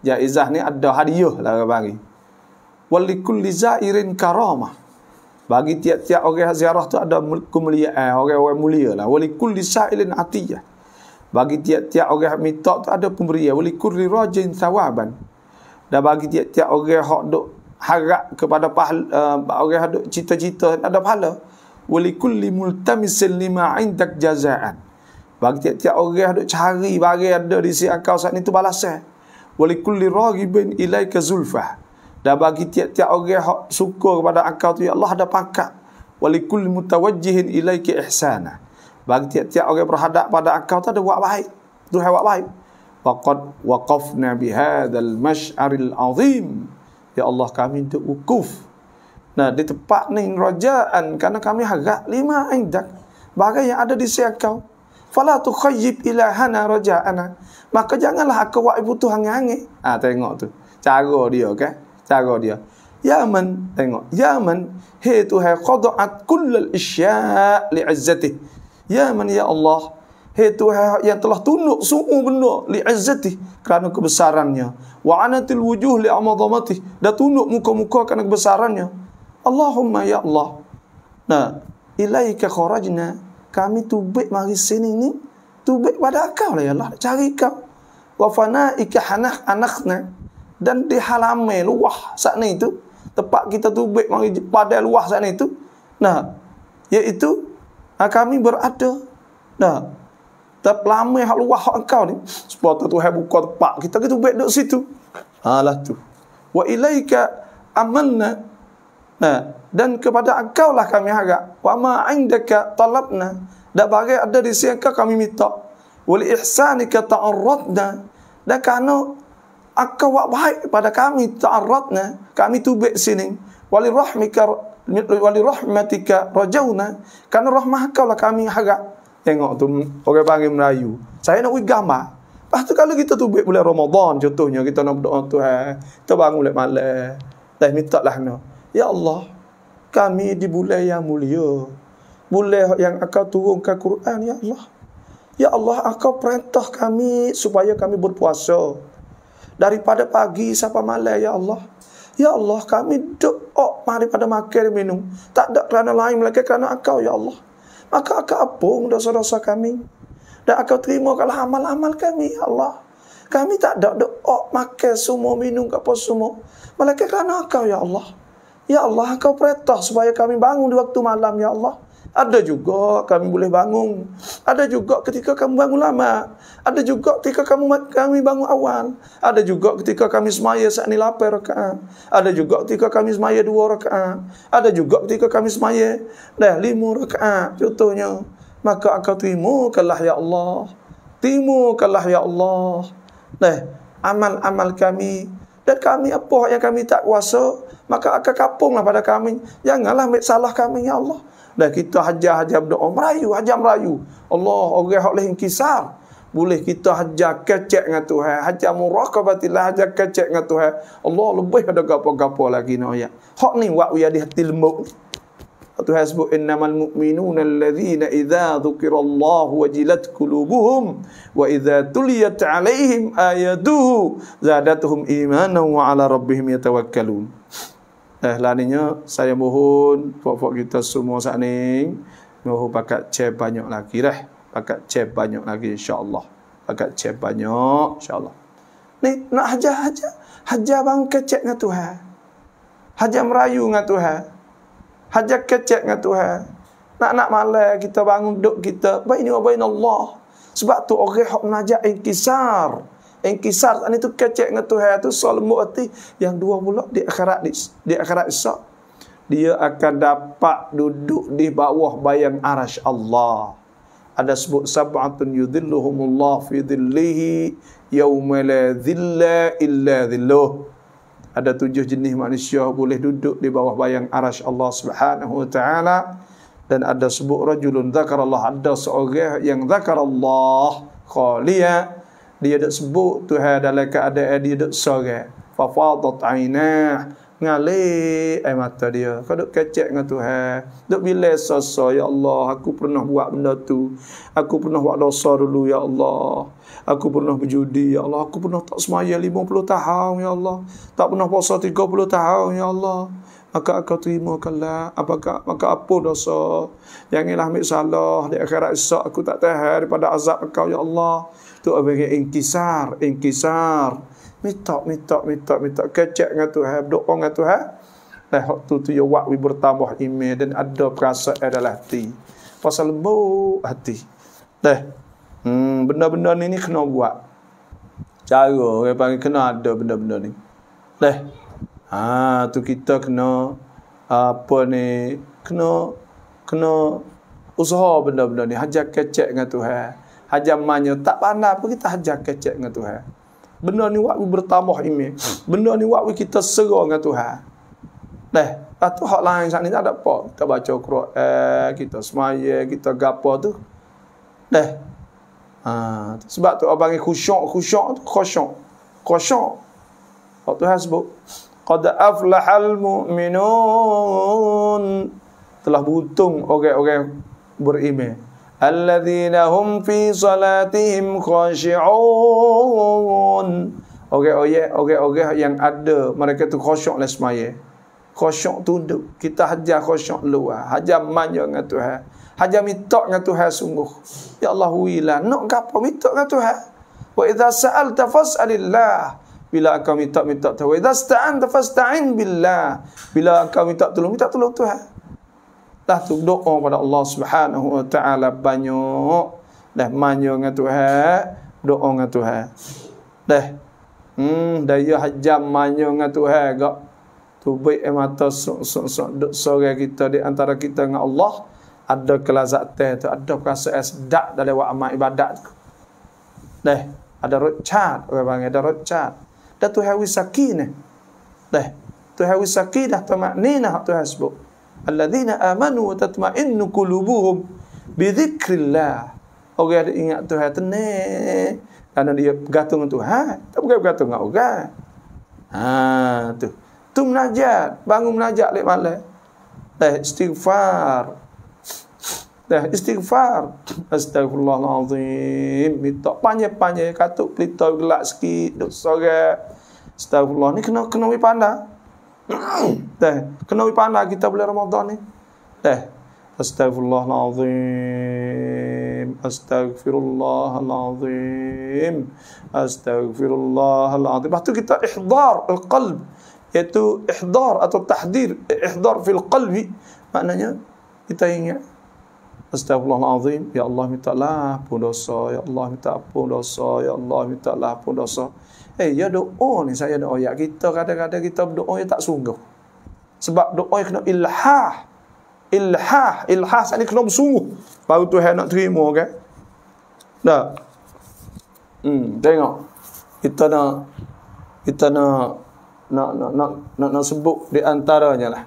jaizah ni ada hadiah lah bagi walikulli zairin karamah bagi tiap-tiap orang ziarah tu ada kemuliaan eh, orang-orang mulia lah Wali walikulli sa'ilin atiyah bagi tiap-tiap orang minta tu ada pemberian kulli rajin sawaban dan bagi tiap-tiap orang hok duk harap kepada pahala uh, eh, orang hadut cita-cita ada pahala wali kulli multamisil lima indak jazaan bagi tiap-tiap orang hadut cari barang ada di si akal saat itu balasan wali kulli raghibin ilaika zulfah dan bagi tiap-tiap orang hak suka kepada akal tu ya Allah ada pangkat wali kulli mutawajjihin ilaika ihsana bagi tiap-tiap orang berhadap pada akal tu ada buat baik tu hewat baik waqad waqafna bihadzal masharil azim Ya Allah kami untuk wukuf Nah di tempat ni rajaan karena kami harap lima indak Bagai yang ada di sisi kau Fala tu khayyib ilahana rajaana Maka janganlah aku buat ibu tu hangi-hangi Ah ha, tengok tu Cara dia kan okay? Cara dia Yaman Tengok Yaman Hei tu hai qada'at kullal isya' li'izzatih Yaman ya Allah Hei Tuhan yang telah tunduk semua benda li izzati kerana kebesarannya. Wa anatil wujuh li amadhamati dah tunduk muka-muka kerana kebesarannya. Allahumma ya Allah. Nah, ilaika kharajna kami tubik mari sini ni tubik pada kau lah ya Allah cari kau. Wa fanaika hanah anakna dan di halaman luah sana itu tempat kita tubik mari pada luah sana itu. Nah, iaitu ah, kami berada. Nah, terpelamai hak luah hak kau ni sebab tu Tuhan buka tempat kita kita baik duduk situ halah tu wa ilaika amanna nah ha, dan kepada engkau lah kami harap wa ma indaka talabna dan bagai ada di sini engkau kami minta wal ihsanika ta'arradna dan kerana engkau buat baik pada kami ta'arradna kami tu tubik sini wal rahmika wal rahmatika rajauna kerana rahmah kau lah kami harap tengok tu orang panggil Melayu. Saya nak pergi gambar. Lepas tu kalau kita tubik bulan Ramadan contohnya kita nak berdoa Tuhan, eh, kita bangun lek malam. Dah minta lah no. Ya Allah, kami di bulan yang mulia. Bulan yang akan turunkan Quran ya Allah. Ya Allah, engkau perintah kami supaya kami berpuasa. Daripada pagi sampai malam ya Allah. Ya Allah, kami doa mari pada makan minum. Tak ada kerana lain melainkan kerana engkau ya Allah. Maka akan apung dosa-dosa kami. Dan akan terima kalau amal-amal kami, ya Allah. Kami tak ada doa makan semua, minum ke apa semua. Malaikat kerana kau, ya Allah. Ya Allah, kau perintah supaya kami bangun di waktu malam, ya Allah. Ada juga kami boleh bangun. Ada juga ketika kamu bangun lama. Ada juga ketika kamu kami bangun awal. Ada juga ketika kami semaya saat ni lapar rakaat. Ada juga ketika kami semaya dua rakaat. Ada juga ketika kami semaya dah lima rakaat. Contohnya, maka akan timu kalah ya Allah. Timu kalah ya Allah. Dah, amal-amal kami dan kami apa yang kami tak kuasa maka akan kapunglah pada kami janganlah ambil salah kami ya Allah dan kita hajar hajar benda orang merayu, hajar merayu. Allah orang hak lain kisar. Boleh kita hajar kecek dengan Tuhan. Hajar muraqabatillah, hajar kecek dengan Tuhan. Allah lebih ada gapo-gapo lagi ni ayat. Hak ni wak di hati lembut. Tuhan sebut innamal mu'minuna alladhina idza dhukirallahu wajilat qulubuhum wa idza tuliyat alaihim ayatuhu zadatuhum imanan wa ala rabbihim yatawakkalun. Eh, laninya saya mohon puak-puak kita semua saat ni mohon pakat cek banyak lagi lah. Pakat cek banyak lagi insyaAllah. Pakat cek banyak insyaAllah. Ni nak haja-haja. Haja bang kecek dengan Tuhan. Haja merayu dengan Tuhan. Haja kecek dengan Tuhan. Nak-nak malah kita bangun duduk kita. Baik ni wabain Allah. Sebab tu orang yang menajak inkisar. Inkisar ni tu kecek dengan Tuhan tu selalu hati yang dua pula di akhirat di, di akhirat esok dia akan dapat duduk di bawah bayang arash Allah. Ada sebut sab'atun yudhilluhumullah fi dhillihi yawma la dhilla illa dhilluh. Ada tujuh jenis manusia boleh duduk di bawah bayang arash Allah Subhanahu wa taala dan ada sebut rajulun dzakarallah ada seorang yang dzakarallah khaliyah dia dak sebut Tuhan dalam keadaan dia dak sorang fa fadat ainah ngale air mata dia kau dak kecek dengan Tuhan dak bila sosok ya Allah aku pernah buat benda tu aku pernah buat dosa dulu ya Allah aku pernah berjudi ya Allah aku pernah tak semaya 50 tahun ya Allah tak pernah puasa 30 tahun ya Allah Maka kau terima kalah. Apakah maka apa dosa? Yang Janganlah ambil salah. Di akhirat esok aku tak tahan daripada azab kau, Ya Allah tu orang yang inkisar, inkisar. Minta, minta, minta, minta. Kecek dengan Tuhan, doa dengan Tuhan. Lah hok tu tu yo wak bertambah iman dan ada perasaan adalah hati. Pasal bu hati. Teh. Hmm, benda-benda ni ni kena buat. Cara orang panggil kena ada benda-benda ni. Teh. Ha, tu kita kena apa ni? Kena kena usaha benda-benda ni hajak kecek dengan Tuhan hajamannya tak pandai apa kita hajar kecek dengan Tuhan. Benda ni waktu bertambah ini. Benda ni waktu kita serah dengan Tuhan. Dah, satu hak lain sat ni tak ada apa. Kita baca Quran, eh, kita semaya, kita gapo tu. Dah. Ha, sebab tu orang panggil khusyuk, khusyuk tu khusyuk. Khusyuk. Waktu Tuhan sebut qad aflahal mu'minun telah beruntung orang-orang beriman. الذين هم في صلاتهم خاشعون Okey, okey, okey, okey yang ada mereka tu khosyok lah semaya. Khosyok tunduk. Kita hajar khosyok luar. Ah. Hajar manja dengan Tuhan. Hajar minta dengan Tuhan sungguh. Ya Allah, wila. Nak kapa minta dengan Tuhan. Wa idha sa'al tafas alillah. Bila kau minta, minta Tuhan. Wa idha sta'an tafas ta'in billah. Bila kau minta tolong, minta tolong Tuhan dah tu doa kepada Allah Subhanahu wa taala banyak dah manyo dengan Tuhan doa dengan Tuhan dah hmm daya hajam manyo dengan Tuhan gak tu baik eh, mata sore kita di antara kita dengan Allah ada kelazatan tu ada rasa sedap dalam amal ibadat dah ada rocat orang panggil ada rocat dah tu hawi sakinah dah tu hawi sakinah tu maknina tu hasbuk alladzina amanu wa tatma'innu qulubuhum bidzikrillah orang ada ingat Tuhan tenang karena dia bergantung dengan Tuhan tak boleh bergantung dengan orang ha tu tu menajat bangun menajat lek malam Dah eh, istighfar dah eh, istighfar astagfirullahalazim minta panjang-panjang katuk pelitau gelak sikit duk sorak Astagfirullah ni kena kena wipandang Teh, kena wi pandai kita bulan Ramadan ni. Teh. Astagfirullahalazim. Astagfirullahalazim. Astagfirullahalazim. Lepas tu kita ihdar al-qalb. Iaitu ihdar atau tahdir. Ihdar fil qalbi. Maknanya kita ingat. Astagfirullahalazim. Ya Allah minta lah pun dosa. Ya Allah minta pun dosa. Ya Allah minta lah pun dosa. Ya Eh, hey, ya doa ni saya doa ya. Kita kadang-kadang kita berdoa ya tak sungguh. Sebab doa ya kena ilhah. Ilhah, ilhah sekali kena bersungguh. Baru tu nak terima kan. Okay? Dah, Hmm, tengok. Kita nak kita nak nak nak nak, nak, nak sebut di antaranya lah.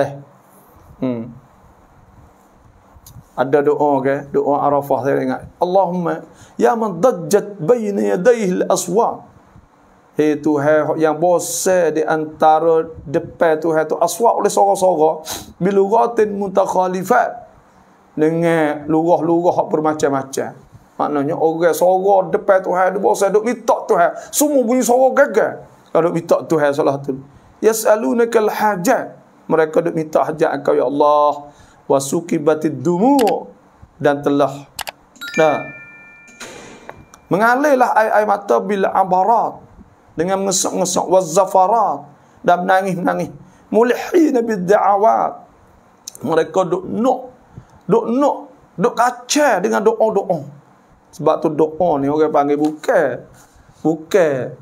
Eh. Hmm ada doa ke doa Arafah saya ingat Allahumma ya man dajjat baina yadayhi al-aswa hey Tuhan yang bosan di antara depan Tuhan tu aswa oleh sorok-sorok bilughatin mutakhalifat dengan lurah-lurah bermacam-macam maknanya orang sorok depan Tuhan dia bosan duk minta Tuhan semua bunyi sorok gagal kalau minta Tuhan salah tu yasalunakal hajat mereka duk minta hajat engkau ya Allah wasukibatid dumu dan telah nah mengalirlah air-air mata bil abarat dengan mengesak-ngesak wazafarat dan menangis-menangis mulihina nabi da'awat mereka duk nok duk nok duk kaca dengan doa-doa sebab tu doa ni orang panggil bukan bukan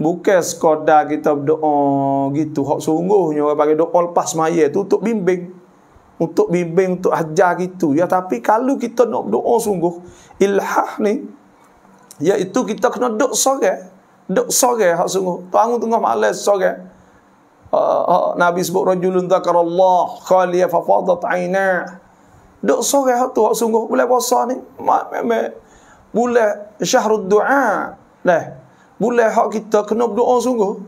bukan sekadar kita berdoa gitu hak sungguhnya orang panggil doa lepas maya tutup bimbing untuk bimbing untuk ajar gitu ya tapi kalau kita nak doa sungguh ilhah ni iaitu kita kena duk sore duk sore hak sungguh bangun tengah malam sore uh, ah, uh, ah, nabi sebut rajulun zakarallah khaliya fa fadat aina duk sore hak tu hak sungguh boleh puasa ni memang boleh syahrud doa, leh boleh hak kita kena doa sungguh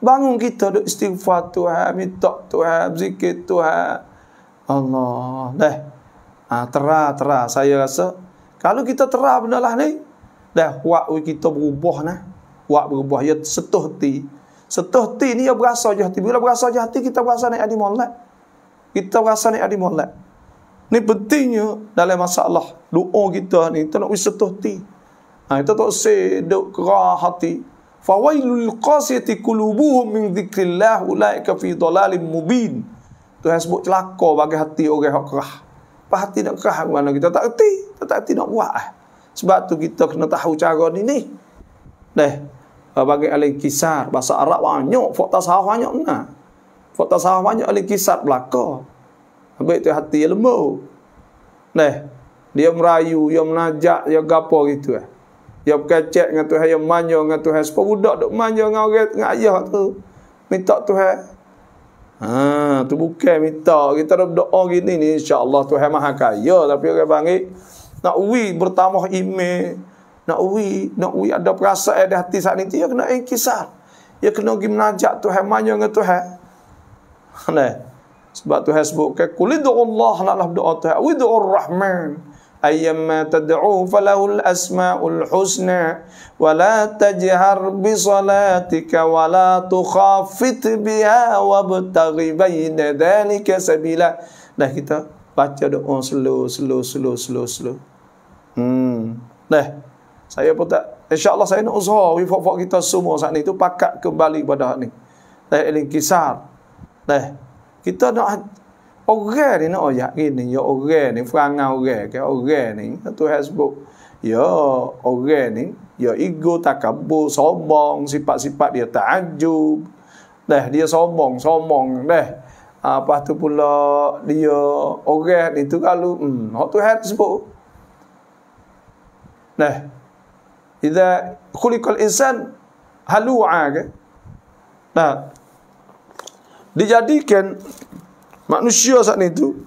bangun kita duk istighfar tuhan minta tuhan zikir tuhan Allah. Dah. Ha, terah, terah. Saya rasa. Kalau kita terah benda lah ni. Dah. kuat kita berubah nah. kuat berubah. Ya setuh ti. Setuh ti ni ya berasa je hati. Bila berasa je hati kita berasa naik adi maulat. Kita berasa naik adi maulat. Ni pentingnya dalam masalah doa kita ni. Kita nak setuh ti. Ha, kita tak seduk kerah hati. Fawailul qasiyati kulubuhum min zikrillah ulaika fi dalalim mubin. Tuhan sebut celaka bagi hati orang yang kerah. Apa hati nak kerah mana kita tak erti. Kita tak erti nak buat. Lah. Sebab tu kita kena tahu cara ni ni. Dah. Bagi alih kisar. Bahasa Arab banyak. Fakta sahah banyak. Nah. Fakta sahah banyak alih kisar belakang. Habis tu hati yang lembut. Dah. Dia merayu, dia menajak, dia gapo gitu eh. Dia berkecek dengan Tuhan, dia manja dengan Tuhan. Sepuluh budak duk manja dengan dengan ayah tu. Minta Tuhan, Ha, tu bukan minta. Kita ada doa gini ni insya-Allah Tuhan Maha Kaya tapi lah orang panggil nak wi bertambah ime? nak wi, nak wi ada perasaan di hati saat ni dia kena ikhtisar. Dia kena pergi menajak Tuhan manja dengan Tuhan. Nah. Sebab Tuhan sebut Allah lalah doa Tuhan. Wi doa Rahman. أيما تدعو فله الأسماء الحسنى ولا تجهر بصلاتك ولا تخافت بها وابتغ بين ذلك سبيلا Dah kita baca doa slow, slow, slow, slow, slow. Hmm. Dah. Saya pun tak. InsyaAllah saya nak usaha. Wifak-wifak kita semua saat ni. Itu pakat kembali pada ni. Dah ilin kisar. Dah. Kita nak orang ni nak ayak ni ya orang ni orang orang ke orang ni tu Facebook ya orang ni ya ego takabur sombong sifat-sifat dia ta'ajub dah dia sombong sombong dah apa tu pula dia orang ni tu kalau hmm hok tu Facebook dah idza khuliqal insan halu'a ke nah dijadikan manusia saat ni tu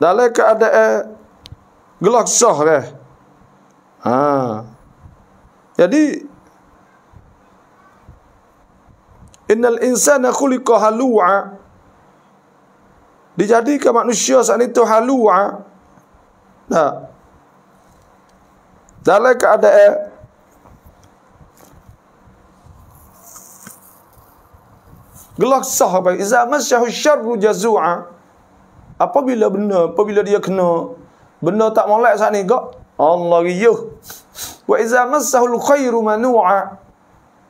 dalam keadaan gelaksah ke ha. jadi innal insana khuliqa halu'a dijadikan manusia saat ni tu halu'a nah. dalam keadaan Gelak sah apa? Iza masyahu syarru jazu'a. Apabila benda, apabila dia kena, benda tak molek saat ni, kak? Allah riyuh. Wa iza masyahu khairu manu'a.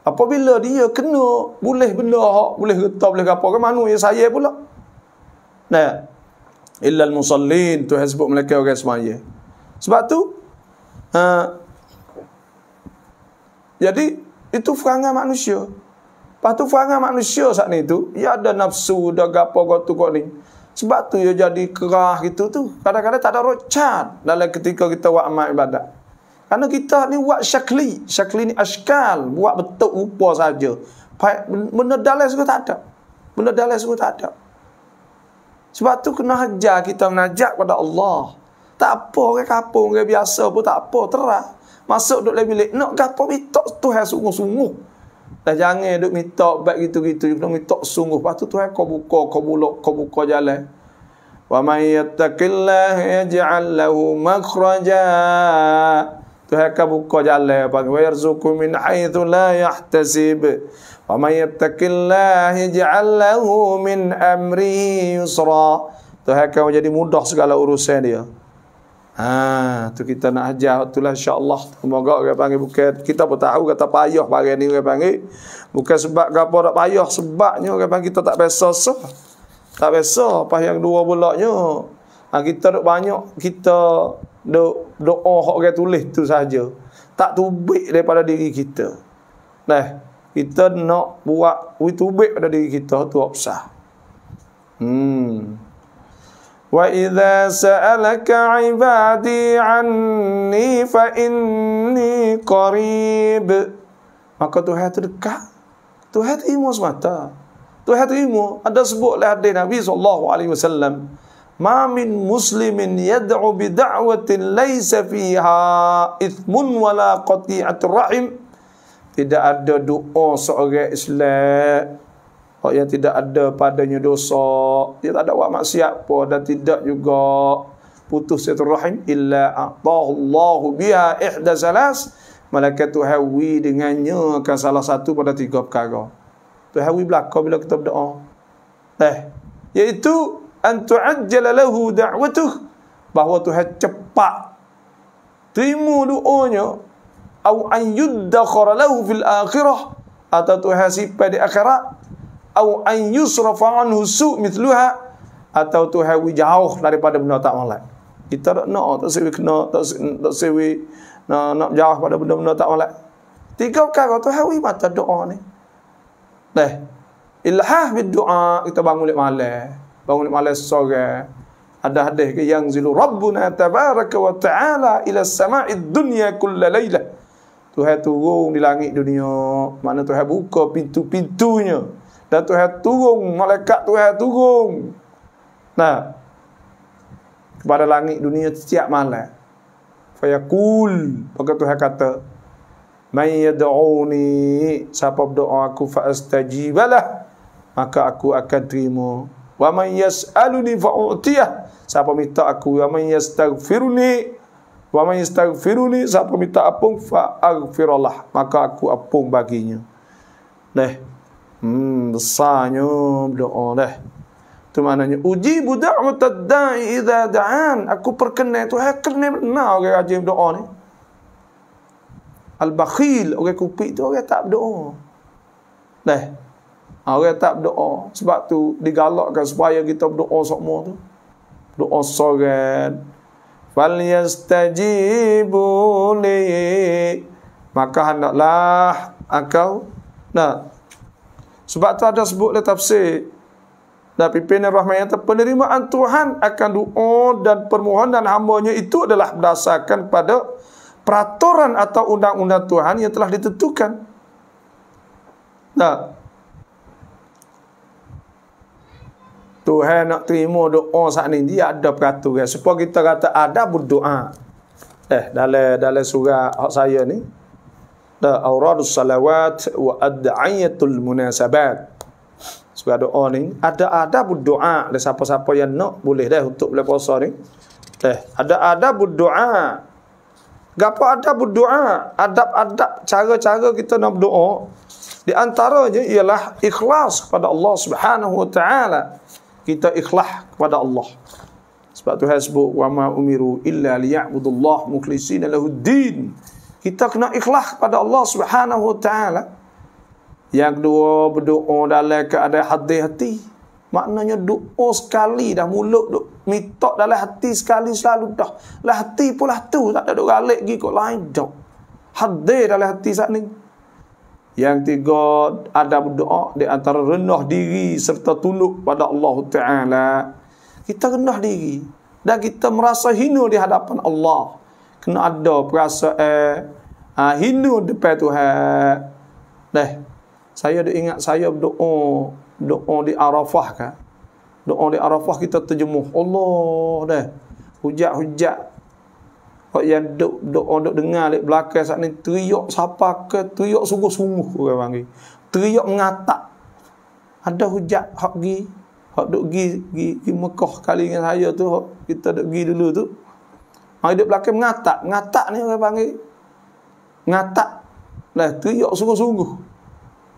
Apabila dia kena, boleh benda hak, boleh getah, boleh apa ke manu yang saya pula. Nah, illa al-musallin tu yang sebut mereka orang semaya. Sebab tu, ha, jadi, itu perangai manusia. Lepas tu perangai manusia saat ni tu, ya ada nafsu, ada gapo kau tu kau ni. Sebab tu ya jadi kerah gitu tu. Kadang-kadang tak ada rocat dalam ketika kita buat amal ibadat. Karena kita ni buat syakli. Syakli ni askal. Buat betul rupa saja. Benda dalai semua tak ada. Benda dalai semua tak ada. Sebab tu kena hajar kita menajak pada Allah. Tak apa orang kapung, orang biasa pun tak apa. Terah. Masuk duduk lebih-lebih. Nak kata, tak tu yang sungguh-sungguh. Dah jangan duk minta baik gitu-gitu Duk minta sungguh Lepas tu Tuhan kau buka Kau buka, kau buka jalan Wa man yattaqillah yaj'al lahu makhraja Tuhan akan buka jalan bagi wa yarzuqu min haythu la yahtasib wa man yattaqillah yaj'al lahu min amri yusra Tuhan akan jadi mudah segala urusan dia Ha, tu kita nak ajar tu lah insyaAllah Semoga orang panggil bukan Kita pun tahu kata payah barang ni orang panggil Bukan sebab kenapa tak payah Sebabnya orang panggil kita tak biasa so. Tak biasa apa yang dua bulatnya ha, Kita duk banyak Kita duk doa Hak orang tulis tu saja Tak tubik daripada diri kita Nah, kita nak buat Tubik pada diri kita tu apa Hmm وإذا سألك عبادي عني فإني قريب Maka Tuhan itu dekat Tuhan itu ilmu semata Tuhan itu ilmu Ada sebut oleh hadis Nabi SAW Ma min muslimin yad'u bida'watin laysa fiha ithmun wala qati'at rahim Tidak ada doa seorang Islam Orang yang tidak ada padanya dosa, dia tak ada buat maksiat pun dan tidak juga putus satu rahim illa atallahu biha ihda salas malaikat tu hawi dengannya kan salah satu pada tiga perkara. Tu hawi belaka bila kita berdoa. Eh, iaitu an tu'ajjala lahu da'watuh bahawa Tuhan cepat terima doanya atau an yudakhara lahu fil akhirah atau Tuhan sifat di akhirat au an yusrafa anhu su mithluha atau tu hawi jauh daripada benda tak malat. Kita tak nak tak sewi kena tak sewi, tak sewi nak, nak jauh pada benda-benda tak malat. Tiga perkara tu hawi mata doa ni. Dah, Ilhah bid doa kita bangun lek malam. Bangun lek malam sore. Ada hadis ke yang zilu rabbuna tabaraka wa taala ila sama'id dunya kull lailah. Tuhan turun di langit dunia. Mana Tuhan buka pintu-pintunya dan Tuhan turun, malaikat Tuhan turun. Nah. Kepada langit dunia setiap malam. Fa yaqul, maka Tuhan kata, "May yad'uni, siapa berdoa aku fa astajibalah." Maka aku akan terima. Wa may yas'aluni fa u'tiyah. Siapa minta aku, wa may yastaghfiruni wa may yastaghfiruni, siapa minta apung fa aghfirullah. Maka aku apung baginya. Nah, Hmm, besarnya berdoa lah. Itu maknanya, uji budak mutadda'i idha da'an. Aku perkenai tu, aku kena benar orang rajin berdoa ni. Al-bakhil, orang kupik tu, orang tak berdoa. Dah. Ha, orang tak berdoa. Sebab tu, digalakkan supaya kita berdoa semua tu. Berdoa sorat. Fal yastajibuli. Maka hendaklah, akau, Nah. Sebab tu ada sebutlah tafsir dan Pina Rahman yang penerimaan Tuhan akan doa dan permohonan hambanya itu adalah berdasarkan pada peraturan atau undang-undang Tuhan yang telah ditentukan. Nah. Tuhan nak terima doa saat ini dia ada peraturan. Supaya kita kata ada berdoa. Eh, dalam dalam surah hak saya ni, hatta auradus salawat wa ad'ayatul munasabat. Sebab doa ni, ada ada doa. ada siapa-siapa yang nak boleh dah untuk boleh puasa ni. Eh, ada ada berdoa. Gapo ada doa. Adab-adab cara-cara kita nak berdoa. Di antaranya ialah ikhlas kepada Allah Subhanahu wa taala. Kita ikhlas kepada Allah. Sebab tu hasbuh wa ma umiru illa liya'budullaha mukhlishina lahud din kita kena ikhlas kepada Allah Subhanahu wa taala. Yang kedua berdoa dalam keadaan hati hati. Maknanya doa sekali dah mulut duk mitok dalam hati sekali selalu dah. Lah hati pula tu tak ada duk galak gi kok lain dah. Hadi dalam hati saat ni. Yang tiga ada berdoa di antara renah diri serta tunduk pada Allah Taala. Kita rendah diri dan kita merasa hina di hadapan Allah kena ada perasa eh ah hindu depan Tuhan deh saya ada ingat saya berdoa doa di Arafah kan doa di Arafah kita terjemuh Allah deh hujak-hujak Kok yang duk duk duk dengar lek belakang saat ni teriak siapa ke teriak sungguh-sungguh orang panggil. Teriak mengatak. Ada hujak hak gi, hak duk gi gi, gi Mekah kali dengan saya tu, kita duk gi dulu tu. Ha hidup lelaki mengatak, mengatak ni orang panggil. Mengatak. Lah teriak sungguh-sungguh.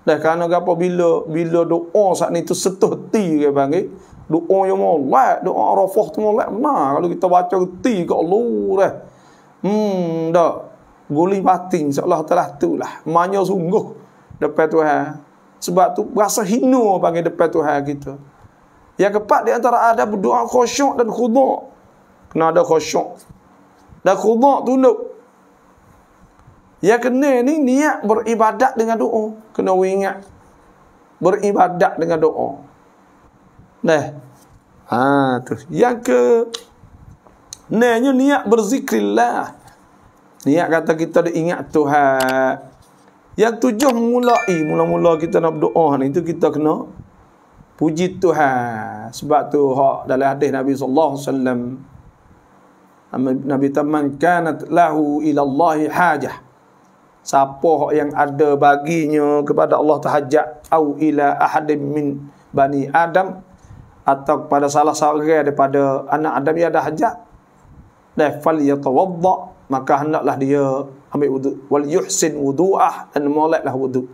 Lah kerana apa bila bila doa saat ni tu setuh ti dia panggil. Doa yang molek, doa Arafah tu molek. Nah, kalau kita baca ti kat lurah. Eh. Hmm, dah. Guling pati insya-Allah telah itulah. Manya sungguh depan Tuhan. Sebab tu rasa hina panggil depan Tuhan kita. Yang keempat di antara ada doa khusyuk dan khudu'. Kena ada khusyuk. Dah khudu' tunduk. Yang kena ni niat beribadat dengan doa. Kena ingat beribadat dengan doa. Nah. Ha tu. Yang ke nenya niat berzikrillah. Niat kata kita ada ingat Tuhan. Yang tujuh mulai, mula-mula kita nak berdoa ni, itu kita kena puji Tuhan. Sebab tu dalam hadis Nabi saw. Nabi Taman kanat lahu ila Allah hajah. Siapa yang ada baginya kepada Allah tahajjat au ila ahadin min bani Adam atau kepada salah seorang daripada anak Adam yang ada hajat la fal yatawadda maka hendaklah dia ambil wudu wal yuhsin wudu'ah dan mulailah wudu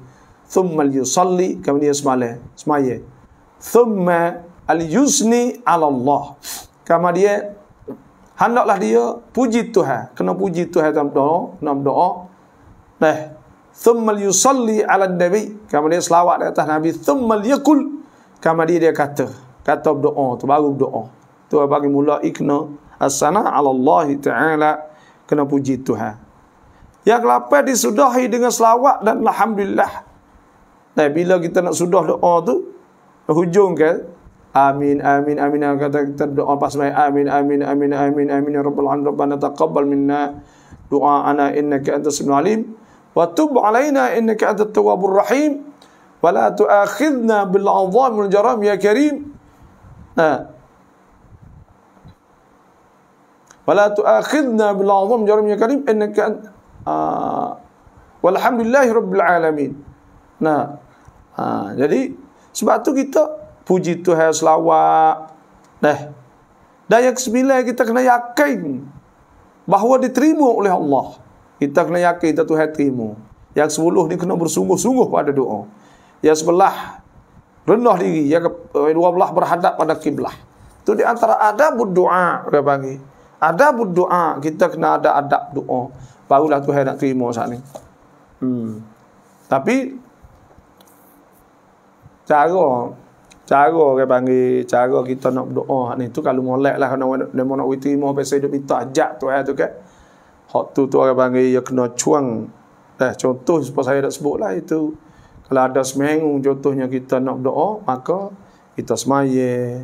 thumma yusalli kemudian semale semaye thumma al yusni ala Allah kemudian dia Hendaklah dia puji Tuhan. Kena puji Tuhan dalam doa. Dalam doa. Nah. Thumma liusalli ala Nabi. Kama dia selawat di atas Nabi. Thumma liyakul. Kama dia dia kata. Kata berdoa. Itu baru berdoa. Itu bagi mula ikna. Asana ala Allah Ta'ala. Kena puji Tuhan. Yang kelapa disudahi dengan selawat dan Alhamdulillah. Nah, bila kita nak sudah doa tu. Hujung kan. Amin amin amin yang kata kita doa pas mai amin amin amin amin amin ya rabbal alamin rabbana taqabbal minna doa ana innaka antas samiul alim wa tub alaina innaka antat tawwabur rahim wa la tu'akhidna bil azam wal jaram ya karim ha wa la tu'akhidna bil azam jaram ya karim innaka ant ha. walhamdulillahi rabbil alamin nah ha. jadi sebab tu kita puji Tuhan selawat. Nah. Dan yang kesembilan kita kena yakin bahawa diterima oleh Allah. Kita kena yakin kita Tuhan terima. Yang sepuluh ni kena bersungguh-sungguh pada doa. Yang sebelah rendah diri. Yang eh, dua belah berhadap pada kiblah. Itu di antara adab doa. Kita panggil. Adab doa. Kita kena ada adab doa. Barulah Tuhan nak terima saat ni. Hmm. Tapi cara cara orang panggil cara kita nak berdoa ni tu kalau molek lah nak nak nak terima pasal hidup kita ajak tu eh tu kan hak tu tu orang panggil ya kena cuang eh contoh sebab saya dah sebut lah itu kalau ada seminggu contohnya kita nak berdoa maka kita semaya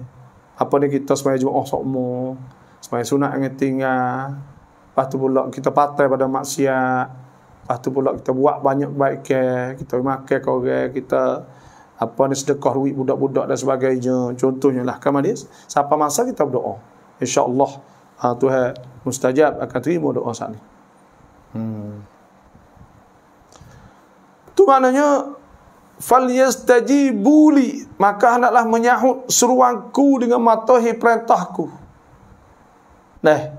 apa ni kita semaya jumaat oh, sokmo semaya sunat yang tinggal lepas tu pula kita patah pada maksiat lepas tu pula kita buat banyak baik ke. kita makan korek kita, kita apa ni sedekah duit budak-budak dan sebagainya contohnya lah kamar dia siapa masa kita berdoa insyaallah ha, Tuhan mustajab akan terima doa saat ni hmm. tu maknanya fal yastajibuli maka hendaklah menyahut seruanku dengan matahi perintahku nah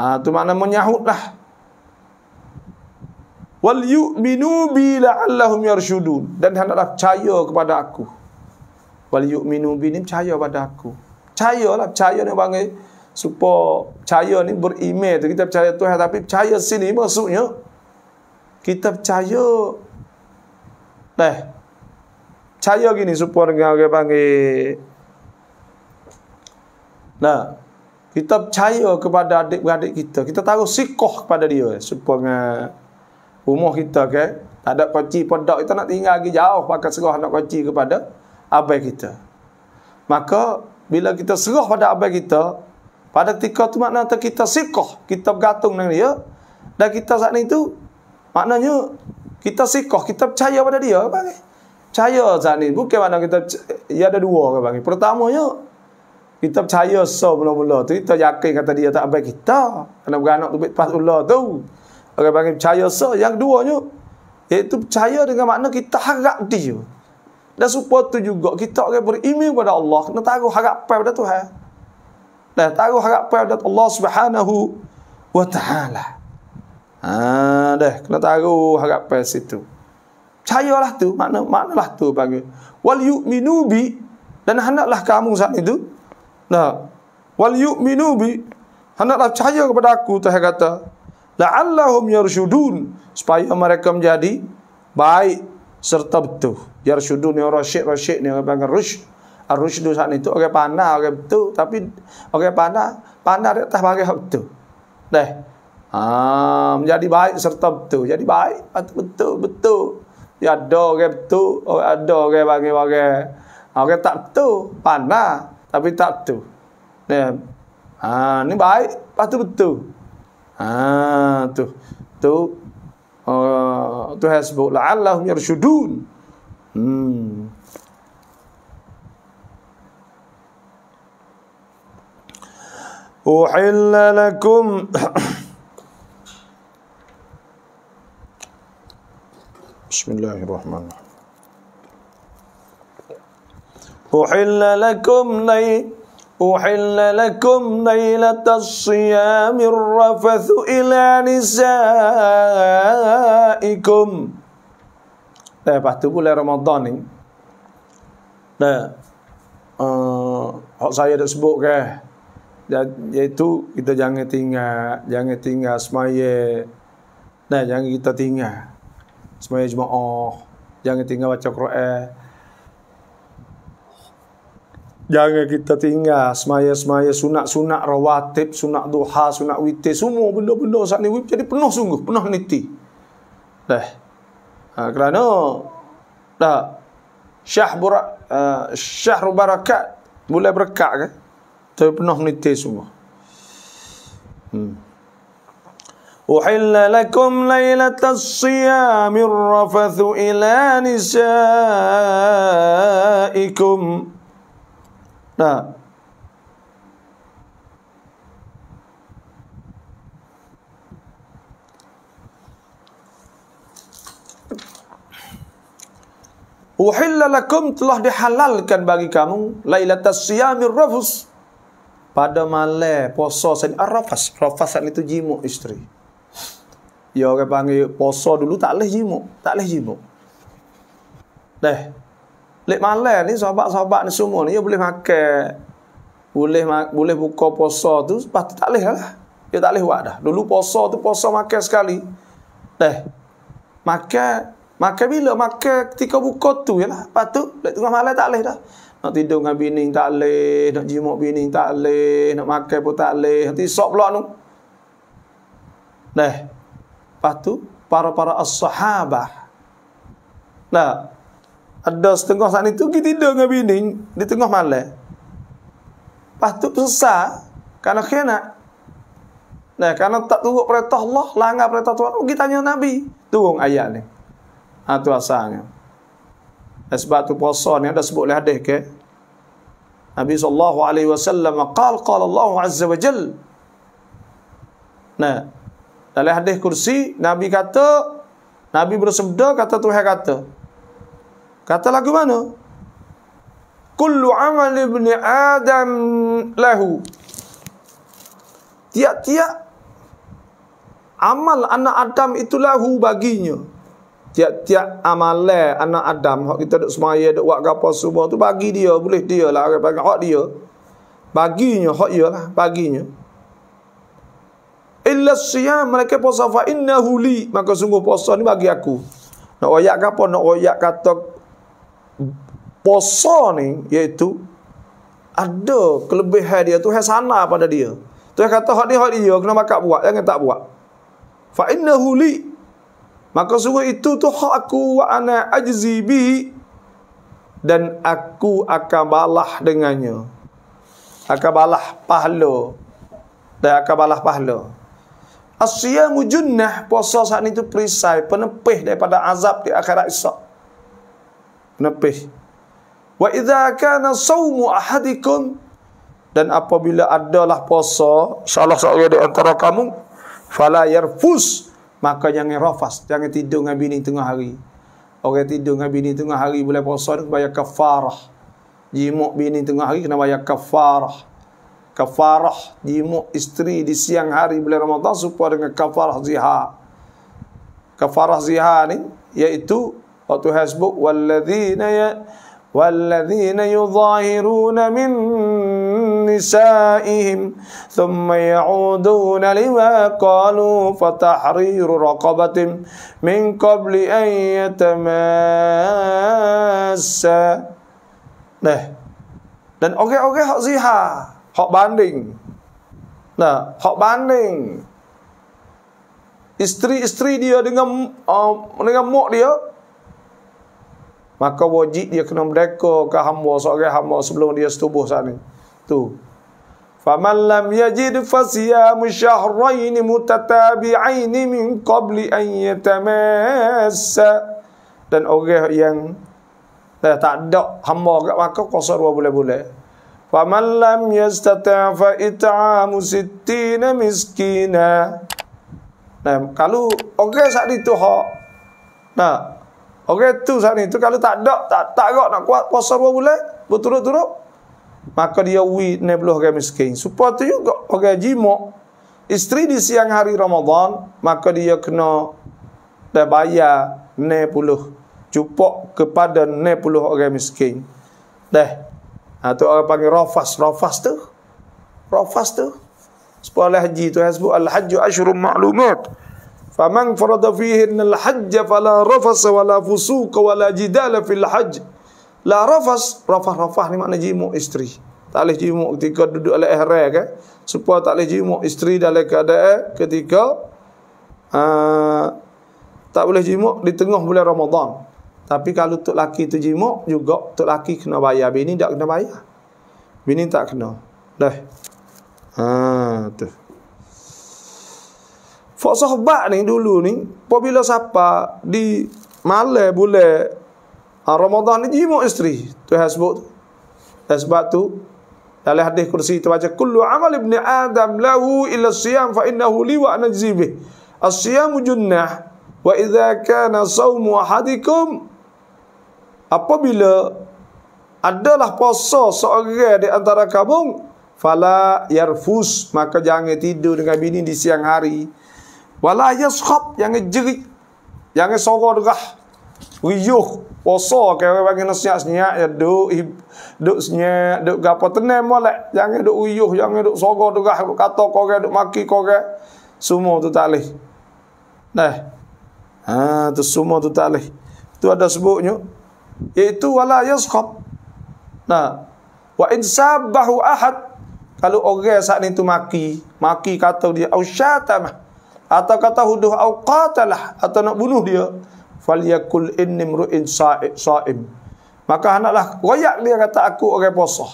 ha, tu makna menyahutlah wal yu'minu bi la'allahum yarshudun dan hendaklah percaya kepada aku wal yu'minu bi ni percaya kepada aku percayalah percaya ni bangai supo percaya ni beriman tu kita percaya Tuhan tapi percaya sini maksudnya kita percaya Nah, caya gini supo dengan orang panggil nah kita caya kepada adik-adik kita kita tahu sikoh kepada dia supaya rumah kita ke tak ada koci pondok kita nak tinggal lagi jauh pakai serah nak koci kepada abai kita maka bila kita serah pada abai kita pada ketika tu makna kita sikoh kita bergantung dengan dia dan kita saat ni tu maknanya kita sikoh kita percaya pada dia apa ni percaya saat ni bukan mana kita ya ada dua ke bang pertamanya kita percaya so mula-mula tu kita yakin kata dia tak abai kita kena beranak tu pas ular tu Orang panggil percaya sah. Yang keduanya, iaitu percaya dengan makna kita harap dia. Dan supaya tu juga, kita orang beriman kepada Allah, kena taruh harapan pada Tuhan. Dan taruh harapan pada Allah subhanahu wa ta'ala. Ha, dah, kena taruh harapan situ. Percayalah tu, makna, lah tu panggil. Wal yuk minubi dan hendaklah kamu saat itu, nah, wal yuk minubi, hendaklah percaya kepada aku, Tuhan kata, la'allahum yarshudun supaya mereka menjadi baik serta betul yarshudun ni rasyid rasyid ni orang panggil rusy ar-rusydu ah, saat itu orang pandai orang betul tapi orang pandai pandai di atas bagai betul deh ha menjadi baik serta betul jadi baik betul betul Ya ada orang betul, orang ada orang bagi orang. Ah, orang tak betul, pandai tapi tak betul. Dah, Ha, ni baik, patut betul. Ha tu. Tu uh, tu has sebut la'allahum yarshudun. Hmm. أحل لكم بسم الله الرحمن الرحيم أحل لكم ليلة الصيام الرفث إلى نسائكم Dah lepas tu bulan Ramadan ni Dah eh, uh, Hak saya dah sebut ke ya, Iaitu kita jangan tinggal Jangan tinggal semaya Dah jangan kita tinggal Semaya jemaah Jangan tinggal baca Quran Jangan kita tinggal semaya-semaya sunat-sunat rawatib, sunat duha, sunat witir, semua benda-benda saat ni jadi penuh sungguh, penuh niti. Dah. Ha, kerana dah syah bura, uh, syah barakat boleh berkat kan? Tapi penuh niti semua. Hmm. أحل لكم ليلة الصيام الرفث إلى نسائكم 那 Uhillalakum telah dihalalkan bagi kamu Lailatul siyamir rafus Pada malam poso sen arafas ah, Arafas saat itu jimu istri Ya orang panggil poso dulu tak boleh jimuk Tak boleh jimuk Dah Lek malam ni sahabat-sahabat ni semua ni, dia boleh makan. Boleh boleh buka puasa tu, pasti tak boleh lah. Dia tak boleh buat dah. Dulu puasa tu, puasa makan sekali. Dah. Eh, makan, makan bila? Makan ketika buka tu je lah. Patu, lek tengah malam tak boleh dah. Nak tidur dengan bini tak boleh. Nak jimuk bini tak boleh. Nak makan pun tak boleh. Nanti sok pula tu. Dah. Eh, Patu para-para as-sahabah. Nah, ada setengah saat ni tu Kita tidur dengan bini Di tengah malam Lepas tu susah Kalau khianat Nah, karena tak turut perintah Allah, langgar perintah Tuhan, kita tanya Nabi. Turun ayat ni. Ha, tu asalnya. Dan sebab tu puasa ni ada sebut oleh hadis ke? Nabi sallallahu alaihi wasallam qala qala Allah azza wa jall. Nah. Dalam hadis kursi Nabi kata Nabi bersabda kata Tuhan kata, Kata lagu mana? Kullu amal ibni Adam lahu. Tiap-tiap amal anak Adam itulah hu baginya. Tiap-tiap amalan anak Adam, hak kita duk semaya, duk buat gapo semua tu bagi dia, boleh dia lah orang bagi hak dia. Baginya hak ialah baginya. Illa siyam mereka puasa fa li, maka sungguh puasa ni bagi aku. Nak royak gapo, nak royak kata puasa ni iaitu ada kelebihan dia Tuhan sana pada dia. Tu Tuhan kata hak ni hak dia kena makan buat jangan tak buat. Fa innahu li maka sungguh itu tu hak aku wa ana ajzi bi dan aku akan balah dengannya. Akan balah pahala dan akan balah pahala. Asyamu junnah puasa saat itu perisai penepih daripada azab di akhirat esok menepis wa idza kana sawmu ahadikum dan apabila adalah puasa salah seorang di antara kamu fala yarfus maka jangan rafas jangan tidur dengan bini tengah hari orang tidur dengan bini tengah hari boleh puasa dia bayar kafarah jimuk bini tengah hari kena bayar kafarah kafarah jimuk isteri di siang hari boleh Ramadan supaya dengan kafarah zihar kafarah zihar ni iaitu وتحسبه والذين ي... والذين يظاهرون من نسائهم ثم يعودون لما قالوا فتحرير رقبة من قبل أن يتماسا نه نعم. dan oge-oge họ di hà, họ bán đình. Nah, họ bán đình. Istri-istri dia dengan uh, dengan mak dia Maka wajib dia kena mereka ke hamba seorang hamba sebelum dia setubuh sana. Tu. Faman lam yajid fasiyam syahrain mutatabi'ain min qabli an yatamassa. Dan orang yang eh, tak ada hamba kat maka kuasa dua bulan-bulan. Faman lam yastata' fa it'amu sittina miskina. Nah, kalau orang okay, saat itu hak nah Okey tu sana tu kalau tak ada tak tak gerak nak kuat puasa 2 bulan berturut-turut maka dia wi 60 orang miskin. Supaya tu juga orang jima isteri di siang hari Ramadan maka dia kena dah bayar 60 cupok kepada 60 orang miskin. Dah. Ha tu orang panggil rafas, rafas tu. Rafas tu. Sepuluh haji tu yang sebut al-hajju ashrum ma'lumat. Faman farada fihi al hajj fala rafas wala fusuq wala jidal fil hajj. La rafas, rafah-rafah ni makna jimu isteri. Tak boleh jimuk ketika duduk ala ihram kan. Supaya tak boleh jimuk isteri dalam keadaan ketika uh, tak boleh jimu di tengah bulan Ramadan. Tapi kalau tok laki tu jimu juga tok laki kena bayar bini tak kena bayar. Bini tak kena. Dah. Ha, tu. Fok sahabat ni dulu ni Apabila siapa di malay boleh ah, Ramadhan ni jimuk isteri Tu yang sebut tu Sebab tu Dalam hadis kursi tu baca Kullu amal ibn Adam lahu illa siyam fa innahu liwa najzibih As-siyamu junnah Wa idha kana sawmu ahadikum Apabila adalah puasa seorang di antara kamu fala yarfus maka jangan tidur dengan bini di siang hari Wala yaskhab Jangan jerit Jangan sorok derah Riuh Puasa ke orang bagi nasihat senyak ya duk duk senyak duk gapo tenang molek jangan duk uyuh jangan duk sorok derah duk kata korang duk maki korang semua tu tak leh nah ha tu semua tu tak leh tu ada sebutnya iaitu wala yaskhab nah wa in sabbahu ahad kalau orang saat ni tu maki maki kata dia au syatamah atau kata huduh au qatalah atau nak bunuh dia falyakul inni mru'in sa'im maka hendaklah royak dia kata aku orang puasa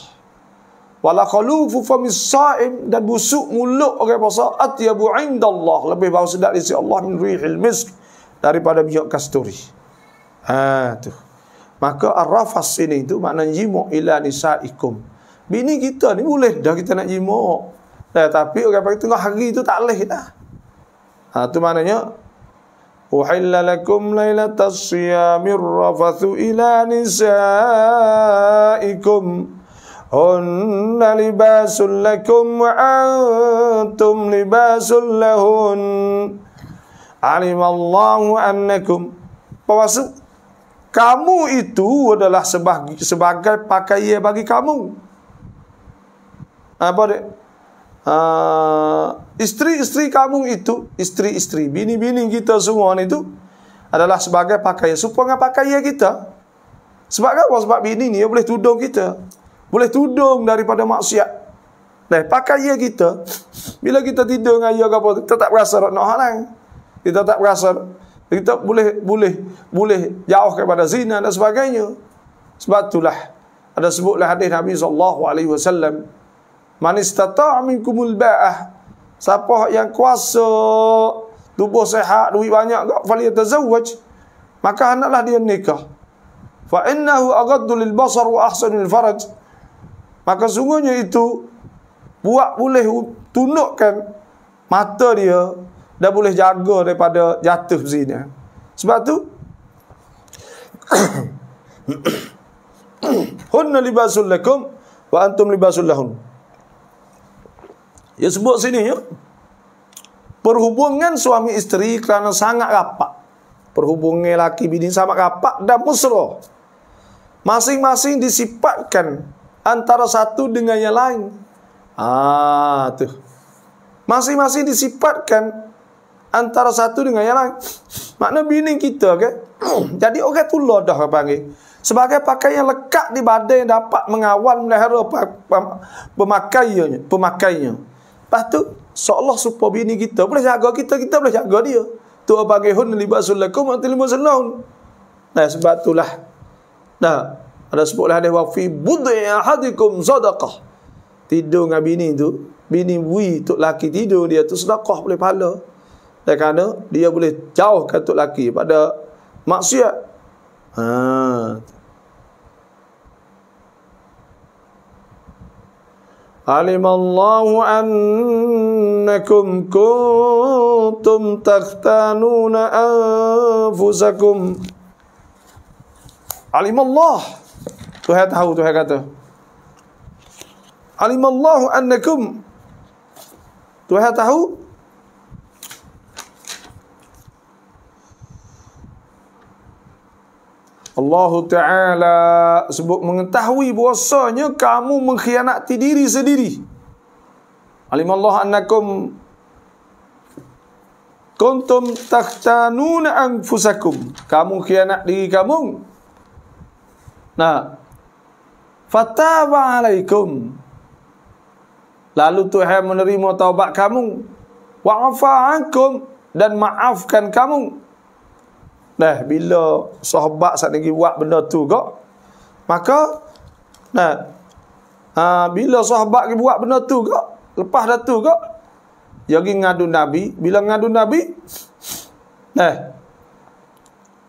wala khalufu famis sa'im dan busuk mulut orang puasa atyabu indallah lebih bau sedap di sisi Allah min rihil misk daripada minyak kasturi ha tu maka arrafas ini itu makna jimu ila nisaikum bini kita ni boleh dah kita nak jimu Nah, eh, tapi orang panggil tengah hari itu tak boleh dah. Ha, itu maknanya Uhilla lakum lailatas siyamir rafathu ila nisaikum Hunna libasun lakum wa antum libasun lahun Alimallahu annakum Pemaksud Kamu itu adalah sebagai, sebagai pakaian bagi kamu Apa dia? Haa Istri-istri kamu itu, istri-istri bini-bini kita semua itu adalah sebagai pakaian. Supaya pakaian kita. Sebab apa? Sebab bini ni boleh tudung kita. Boleh tudung daripada maksiat. Nah, pakaian kita, bila kita tidur dengan ia apa, kita tak berasa nak halang. Kita tak berasa. Kita boleh boleh boleh jauh kepada zina dan sebagainya. Sebab itulah ada sebutlah hadis Nabi sallallahu alaihi Man istata'a minkumul ba'ah Siapa yang kuasa tubuh sehat, duit banyak kau fali tazawwaj. Maka anaklah dia nikah. Fa innahu aghaddu lil basar wa ahsanu lil faraj. Maka sungguhnya itu buat boleh tunukkan mata dia dan boleh jaga daripada jatuh zina. Sebab tu hunna libasul wa antum libasul Ya sebut sini ya. Perhubungan suami isteri kerana sangat rapat. Perhubungan laki bini sama rapat dan mesra. Masing-masing disifatkan antara satu dengan yang lain. Ah, tu. Masing-masing disifatkan antara satu dengan yang lain. Makna bini kita ke? Jadi orang okay, tulah dah panggil. Sebagai pakaian yang lekat di badan yang dapat mengawal melihara pemakaiannya, pemakaiannya. Lepas tu, seolah supa bini kita boleh jaga kita, kita boleh jaga dia. Tu apa ke hun libasul lakum wa tilmu sunnah. Nah, sebab itulah. Nah, ada sebutlah ada wa fi budhi ahadikum sadaqah. Tidur dengan bini tu, bini bui tu laki tidur dia tu sedekah boleh pahala. Dan kerana dia boleh jauhkan tu laki pada maksiat. Ha. علم الله أنكم كنتم تختانون أنفسكم علم الله Tuhan tahu Tuhan kata علم الله أنكم Tuhan tahu Allah Ta'ala sebut mengetahui bahasanya kamu mengkhianati diri sendiri. Alimallah annakum kuntum takhtanuna anfusakum. Kamu khianat diri kamu. Nah. Fataba alaikum. Lalu Tuhan menerima taubat kamu. Wa'afa'ankum dan maafkan kamu. Nah, bila sahabat sat lagi buat benda tu gak, maka nah ha, bila sahabat lagi buat benda tu gak, lepas dah tu gak, dia pergi ngadu Nabi, bila ngadu Nabi nah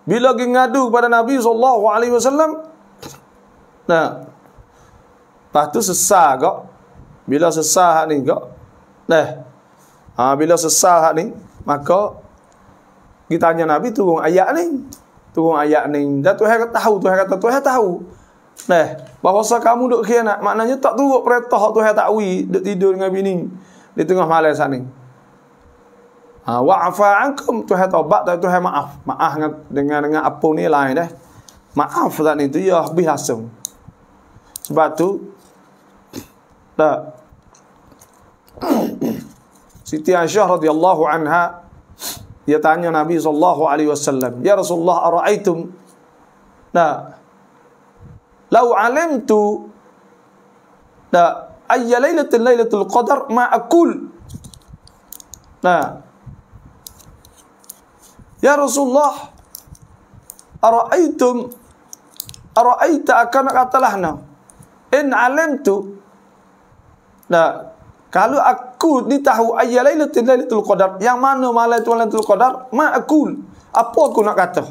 bila pergi ngadu kepada Nabi sallallahu alaihi wasallam nah lepas tu sesah gak bila sesah hak ni gak nah ha, bila sesah hak ni maka kita tanya Nabi turun ayat ni. Turun ayat ni. Dan Tuhan tahu, Tuhan kata Tuhan tahu. Nah, bahasa kamu duk khianat, maknanya tak turun perintah Tuhan tahu. duk tidur dengan bini di tengah malam sana. Ha, wa'afa ankum Tuhan taubat tapi Tuhan maaf. Maaf dengan dengan, dengan apa ni lain dah. Eh. Maaf tak ni tu ya habis asam. Sebab tu tak Siti Aisyah radhiyallahu anha يتعنى النبي صلى الله عليه وسلم يا رسول الله أرأيتم nah, لو علمت nah, أي ليلة ليلة القدر ما أقول nah, يا رسول الله أرأيتم أرأيت أكن قتلهنا إن علمت nah, Kalau aku ni tahu ayat Lailatul Lailatul Qadar, yang mana malam tu Lailatul Qadar, ma akul. Apa aku nak kata?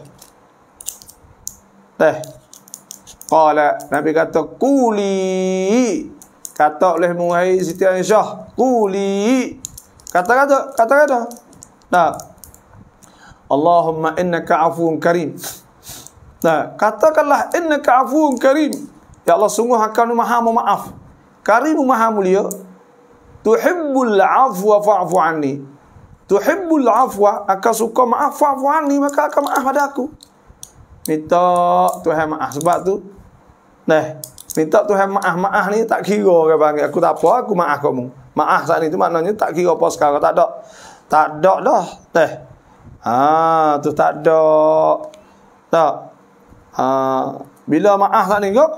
Teh. Qala Nabi kata quli. Kata oleh Muhammad Siti Aisyah, quli. Kata-kata, kata-kata. Nah. Allahumma innaka afuun karim. Nah, katakanlah innaka afuun karim. Ya Allah sungguh akan maha memaaf. Karim maha mulia, tuhibbul afwa fa'fu anni tuhibbul afwa akan suka maaf fa'fu anni maka akan maaf pada aku minta Tuhan maaf sebab tu nah minta Tuhan maaf maaf ni tak kira ke panggil aku tak apa aku maaf kamu maaf saat itu tu maknanya tak kira apa sekarang tak ada tak ada dah teh ha tu tak ada tak ha bila maaf saat ni kok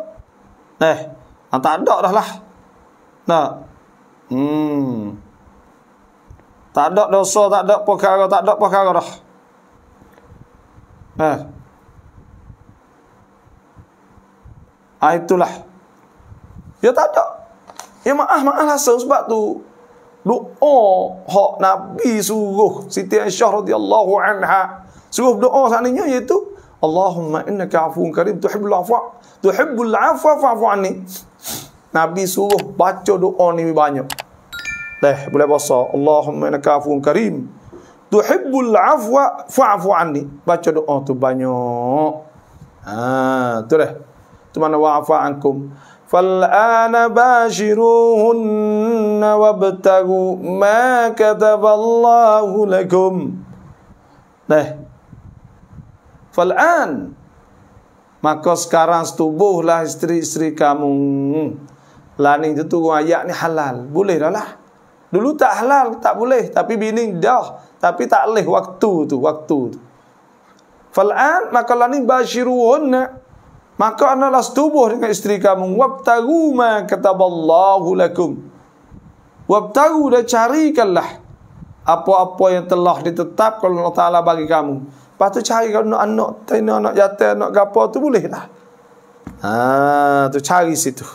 teh ha, tak ada dah lah nah Hmm. Tak ada dosa, tak ada perkara, tak ada perkara dah. Eh. Ah itulah. Dia tak ada. Ya maaf, maaf rasa sebab tu. Doa hak Nabi suruh Siti Aisyah radhiyallahu anha suruh doa sananya iaitu Allahumma innaka afuun karim tuhibbul afwa tuhibbul afwa fa'fu anni. Nabi suruh baca doa ni banyak. Dah boleh baca Allahumma innaka afuwun karim. Tuhibbul afwa fa'fu anni. Baca doa tu banyak. Ha, tu dah. Tu mana wa'fa ankum. فالآن باشروهن وابتغوا ما كتب الله لكم Nah فالآن Maka sekarang setubuhlah istri-istri kamu Lani itu tu ayat ni halal Boleh dah lah Dulu tak halal, tak boleh. Tapi bini dah. Tapi tak leh waktu tu, waktu tu. Fal'an makalah ni bashiruhunna. Maka analah setubuh dengan isteri kamu. Wabtaru ma kataballahu lakum. Wabtaru dah carikanlah. Apa-apa yang telah ditetap kalau Allah Ta'ala bagi kamu. Lepas tu cari kalau nak anak, nak anak yatim, nak gapa tu boleh lah. Ha, tu cari situ.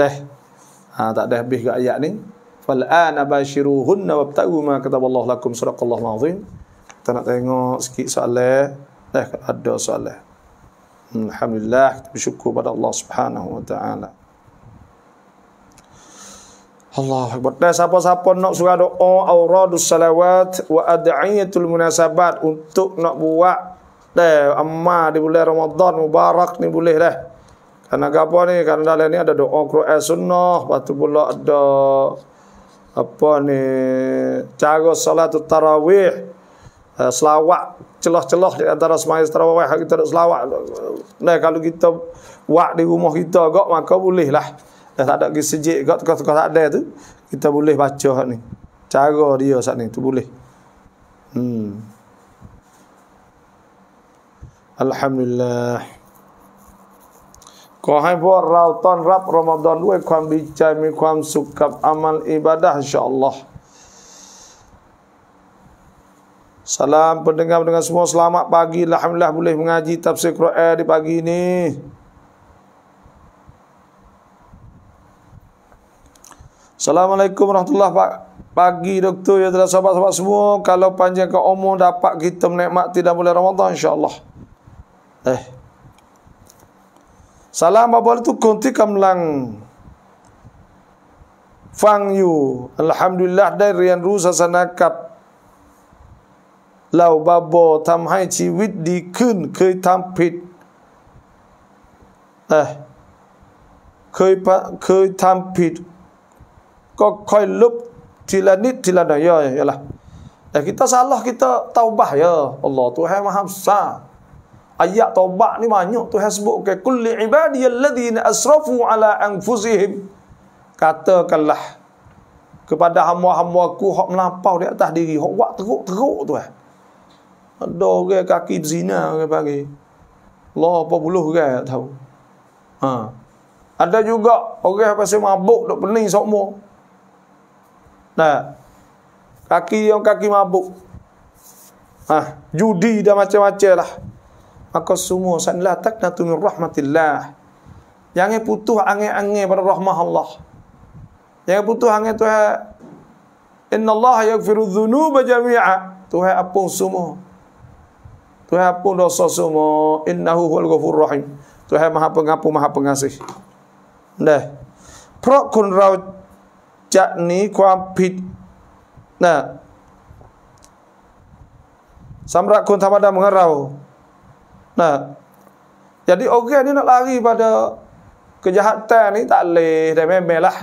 Deh. Ha, tak deh habis ke ayat ni. Fal'ana bashiruhunna wabtagu ma Allah lakum surakallahu ma'azim Kita nak tengok sikit soalan Eh, ada soalan hmm, Alhamdulillah, kita bersyukur pada Allah subhanahu wa ta'ala Allah Akbar Dan siapa-siapa nak surah doa Auradus salawat Wa ad'ayatul munasabat Untuk nak buat Dah amma di bulan Ramadan Mubarak ni boleh dah Karena apa ni? Karena dalam ni ada doa Quran Sunnah Lepas tu pula ada apa nih cara salat tarawih eh, selawat celah-celah di antara semayang tarawih kita nak selawat nah kalau kita buat di rumah kita gak maka boleh lah dah tak ada ke sejik gak tukar-tukar tak ada tu kita boleh baca hak ni cara dia saat ni tu boleh hmm Alhamdulillah ขอให้พวกเราต้อนรับรอมฎอนด้วยความดีใจมีความสุขกับอามัลอิบาดะห์อินชาอัลลอฮ์ Salam pendengar dengan semua selamat pagi alhamdulillah boleh mengaji tafsir Quran di pagi ini Assalamualaikum warahmatullahi wabarakatuh pagi doktor ya telah sahabat-sahabat semua kalau panjangkan umur dapat kita menikmati dan boleh Ramadan insyaallah eh สลรามาบริทุกคนที่กำลังฟังอยู่อัลฮัมดุลิลละได้เรียนรู้ศาสนากับเหล่าบาโบทำให้ชีวิตดีขึ้น เคยทำผิดเออเคยเคยทำผิด ก็ค่อยลบทีละนิดทีละหน่อยย่อยละแต่ิต kita salah kita taubah ya a ล l a h Tuhan Maha b าม a า ayat taubat ni banyak tu yang sebut ke kulli ibadi alladhina asrafu ala anfusihim katakanlah kepada hamba-hamba aku hok melampau di atas diri hok buat teruk-teruk tu eh ada orang kaki berzina orang pagi Allah apa lah, puluh orang tak tahu ha. ada juga orang pasal mabuk dok pening semua nah kaki yang kaki mabuk ha. judi dan macam-macam lah Maka semua sanlah taknatu min rahmatillah. Jangan putus angin-angin pada rahmah Allah. Jangan putus angin Tuhan. Inna Allah yaghfiru dhunuba jami'a. Tuhan apun semua. Tuhan apun dosa semua. Innahu huwal ghafur rahim. Tuhan maha pengampun, maha pengasih. Nah. Prok kun rau jak ni kuam pit. Nah. Samrak kun tamadam mengarau. Nah. Jadi orang ni nak lari pada kejahatan ni tak leh dan memelah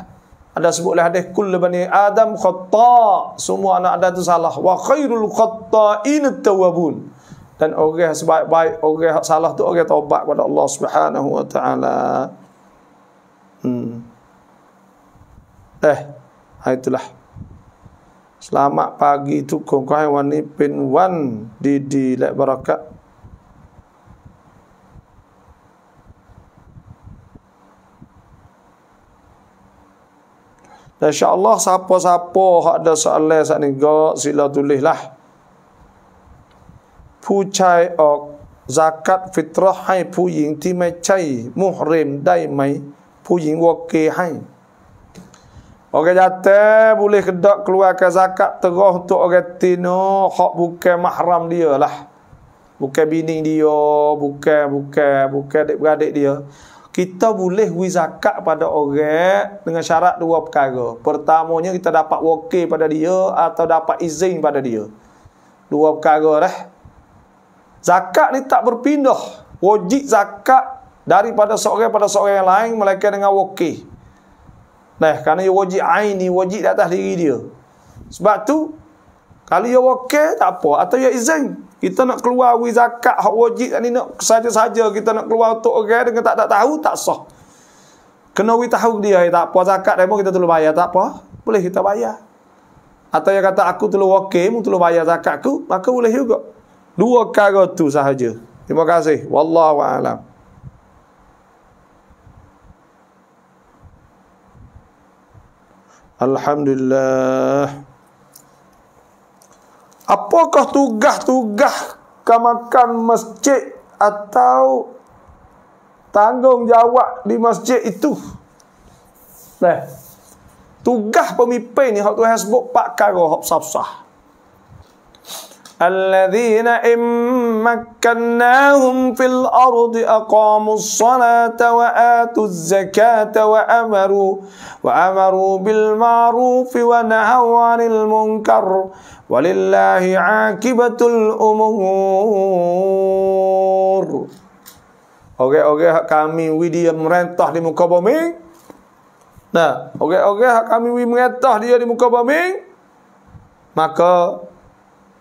ada sebut oleh hadis kul bani adam khata semua anak ada tu salah wa khairul khata'in tawabun dan orang sebaik-baik orang yang salah tu orang taubat kepada Allah Subhanahu wa taala hmm eh ha, itulah selamat pagi tu kau hewan ni pin di di lek barakat Allah siapa-siapa hak ada soalan saat ni gak sila tulislah. Pucai ok zakat fitrah hai puying ti mai cai muhrim dai mai puying wo ke hai. Orang jata boleh kedak ke zakat terus untuk orang tino hak bukan mahram dia lah. Bukan bini dia, bukan bukan bukan adik beradik dia kita boleh wi zakat pada orang dengan syarat dua perkara. Pertamanya kita dapat wakil pada dia atau dapat izin pada dia. Dua perkara lah. Zakat ni tak berpindah. Wajib zakat daripada seorang pada seorang yang lain melainkan dengan wakil. Nah, kerana ia wajib ain ni wajib di atas diri dia. Sebab tu kalau ia wakil tak apa atau ia izin kita nak keluar wi zakat hak wajib ni nak saja-saja kita nak keluar untuk orang okay, dengan tak tak tahu tak sah. Kena wi tahu dia ya, tak apa zakat demo kita perlu bayar tak apa. Boleh kita bayar. Atau yang kata aku perlu wakil mu perlu bayar zakat aku, maka boleh juga. Dua perkara tu sahaja. Terima kasih. Wallahu a'lam. Alhamdulillah. Apakah tugas-tugas kemakan masjid atau tanggungjawab di masjid itu? Nah, tugas pemimpin ni hok Tuhan sebut pak karo hok sapsah. Alladzina immakannahum fil ardi aqamus salata wa atuz zakata wa amaru wa amaru bil ma'ruf wa nahaw 'anil munkar Walillahi akibatul umur Orang-orang hak kami wi dia merentah di muka bumi. Nah, orang-orang hak kami wi merentah dia di muka bumi. Maka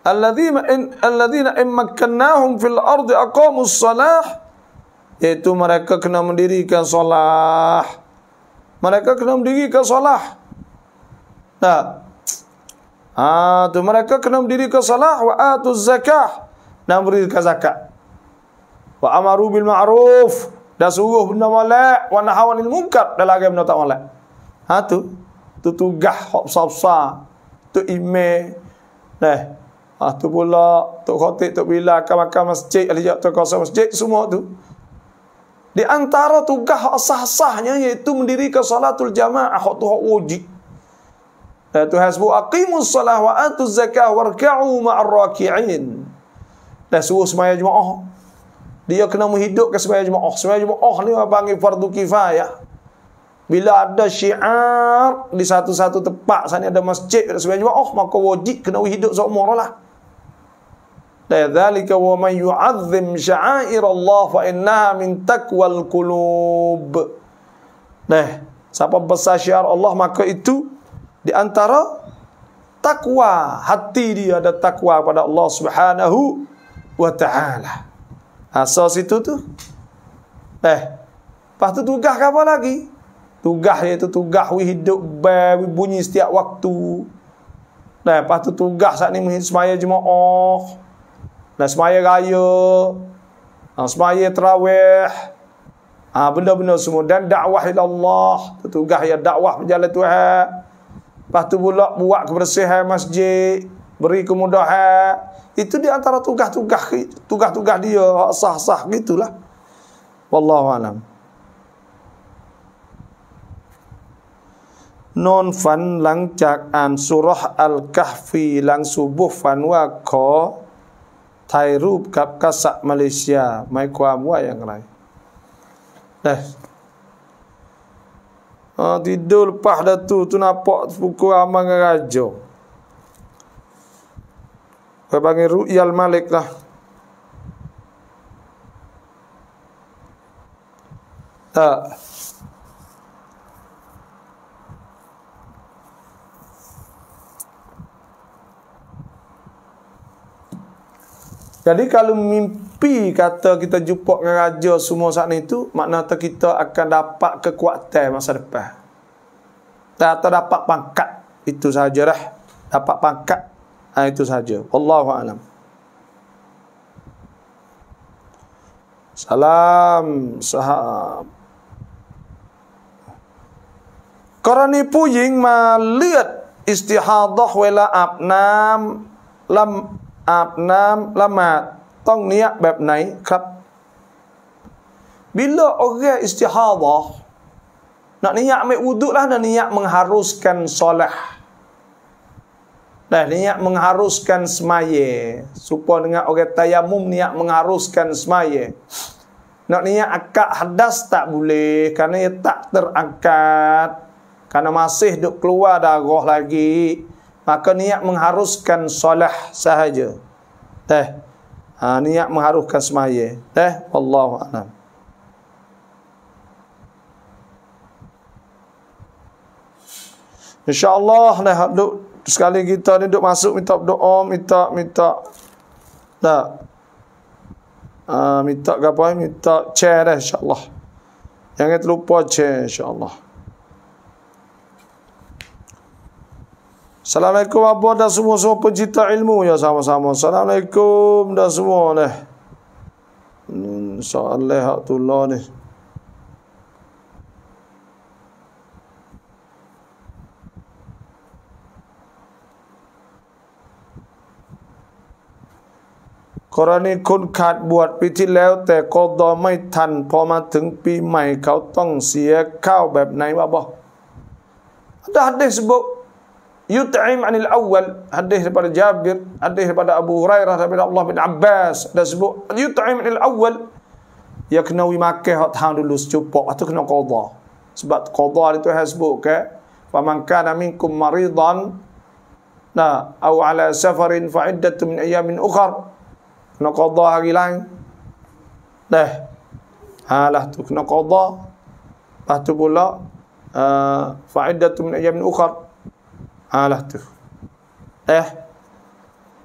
alladzina in alladzina in makkannahum fil ardi aqamus salah itu mereka kena mendirikan salah. Mereka kena mendirikan solah. Nah, Ha, tu mereka kena berdiri ke salah wa atu zakah dan beri zakat. Wa amaru bil ma'ruf dan suruh benda molek wa nahaw munkar dan larang benda tak molek. Ha tu tu tugas hop sapsa tu ime neh. Ha tu pula tu khotib, tu bila akan makan masjid ali tu kawasan masjid semua tu. Di antara tugas sah-sahnya iaitu mendirikan salatul jamaah hok tu hok wajib. Eh, Tuhan sebut aqimus salah wa atuz zakah warka'u ma'ar raki'in. Dah suruh sembahyang jemaah. Dia kena menghidupkan sembahyang jemaah. Sembahyang jemaah ni orang panggil fardu kifayah. Bila ada syiar di satu-satu tempat sana ada masjid ada sembahyang jemaah, maka wajib kena hidup seumur lah. Dan dzalika wa man yu'azzim sya'air Allah fa innaha min takwal kulub. Nah, siapa besar syiar Allah maka itu di antara takwa hati dia ada takwa kepada Allah Subhanahu wa taala. Asal ha, situ tu. Eh. Lepas tu tugas apa lagi? Tugas dia tu tugas we hidup bai bunyi setiap waktu. Nah, lepas tu tugas saat ni semaya jemaah. Nah, semaya raya. Nah, ha, semaya tarawih. Ah, ha, benda-benda semua dan dakwah ila Allah, tugas ya dakwah berjalan Tuhan. Lepas tu pula buat kebersihan masjid, beri kemudahan. Itu di antara tugas-tugas tugas-tugas dia sah-sah gitulah. Wallahu alam. Non fan langcak an surah al-kahfi lang subuh fan wa ko thai rup kap kasak Malaysia. Mai kuam wa yang lain. Dah. Eh, Ha, tidur lepas dah tu, tu nampak pukul aman dengan raja. Dia panggil Ru'yal Malik lah. Tak. Jadi kalau mimpi Pi kata kita jumpa dengan raja semua saat ni tu Makna tu kita akan dapat kekuatan masa depan Tak atau dapat pangkat Itu saja, dah Dapat pangkat ha, Itu saja. Allahu alam. Salam sahab Korani puying ma liat istihadah wala abnam lam abnam lamat ต้องเนียแบบไหนครับบิลละโอเคอิสติฮาดะนักเนียไม่อุดุลนักเนียมังฮารุสกันสอลห์นักเนียมังฮารุสกันสมัยสุพอนงะโอเคตายมุมเนียมังฮารุสกันสมัยนักเนียอักกะฮัดดัสตักบุเล่เพราะเนียตักเตอร์อักกัดเพราะมาสิห์ดุคลัวดาโกห์ลากี Maka niat mengharuskan solah sahaja. Teh ha, niat mengharuhkan semaya. Eh, Allah Alam. InsyaAllah, dah duk, sekali kita ni duk masuk, minta doa, minta, minta, tak, ha, minta ke apa, minta chair dah, eh, insyaAllah. Jangan terlupa chair, insyaAllah. Assalamualaikum apa dah semua-semua pencipta ilmu ya sama-sama. Assalamualaikum dah semua ni. Hmm, Insya-Allah hak tulah ni. กรณีคนขาดบวชปีที่แล้วแต่กอดอไม่ทันพอมาถึงปีใหม่เขาต้องเสียข้าวแบบไหนวะบอกดาดิสบุก يطعم عن الاول هذه بعد جابر هذه بعد ابو هريره بعد الله بن عباس دسبو يطعم عن الاول يكنو يمكه هات هان دولو سجوبو اتكنو قضاء سبات قضاء لتو هسبو فمن كان منكم مريضا لا او على سفر فعدة من ايام اخر نقضى هاجلان لا هاله تكنو قضاء فهتبو لا آه، فعدة من ايام اخر alah tu eh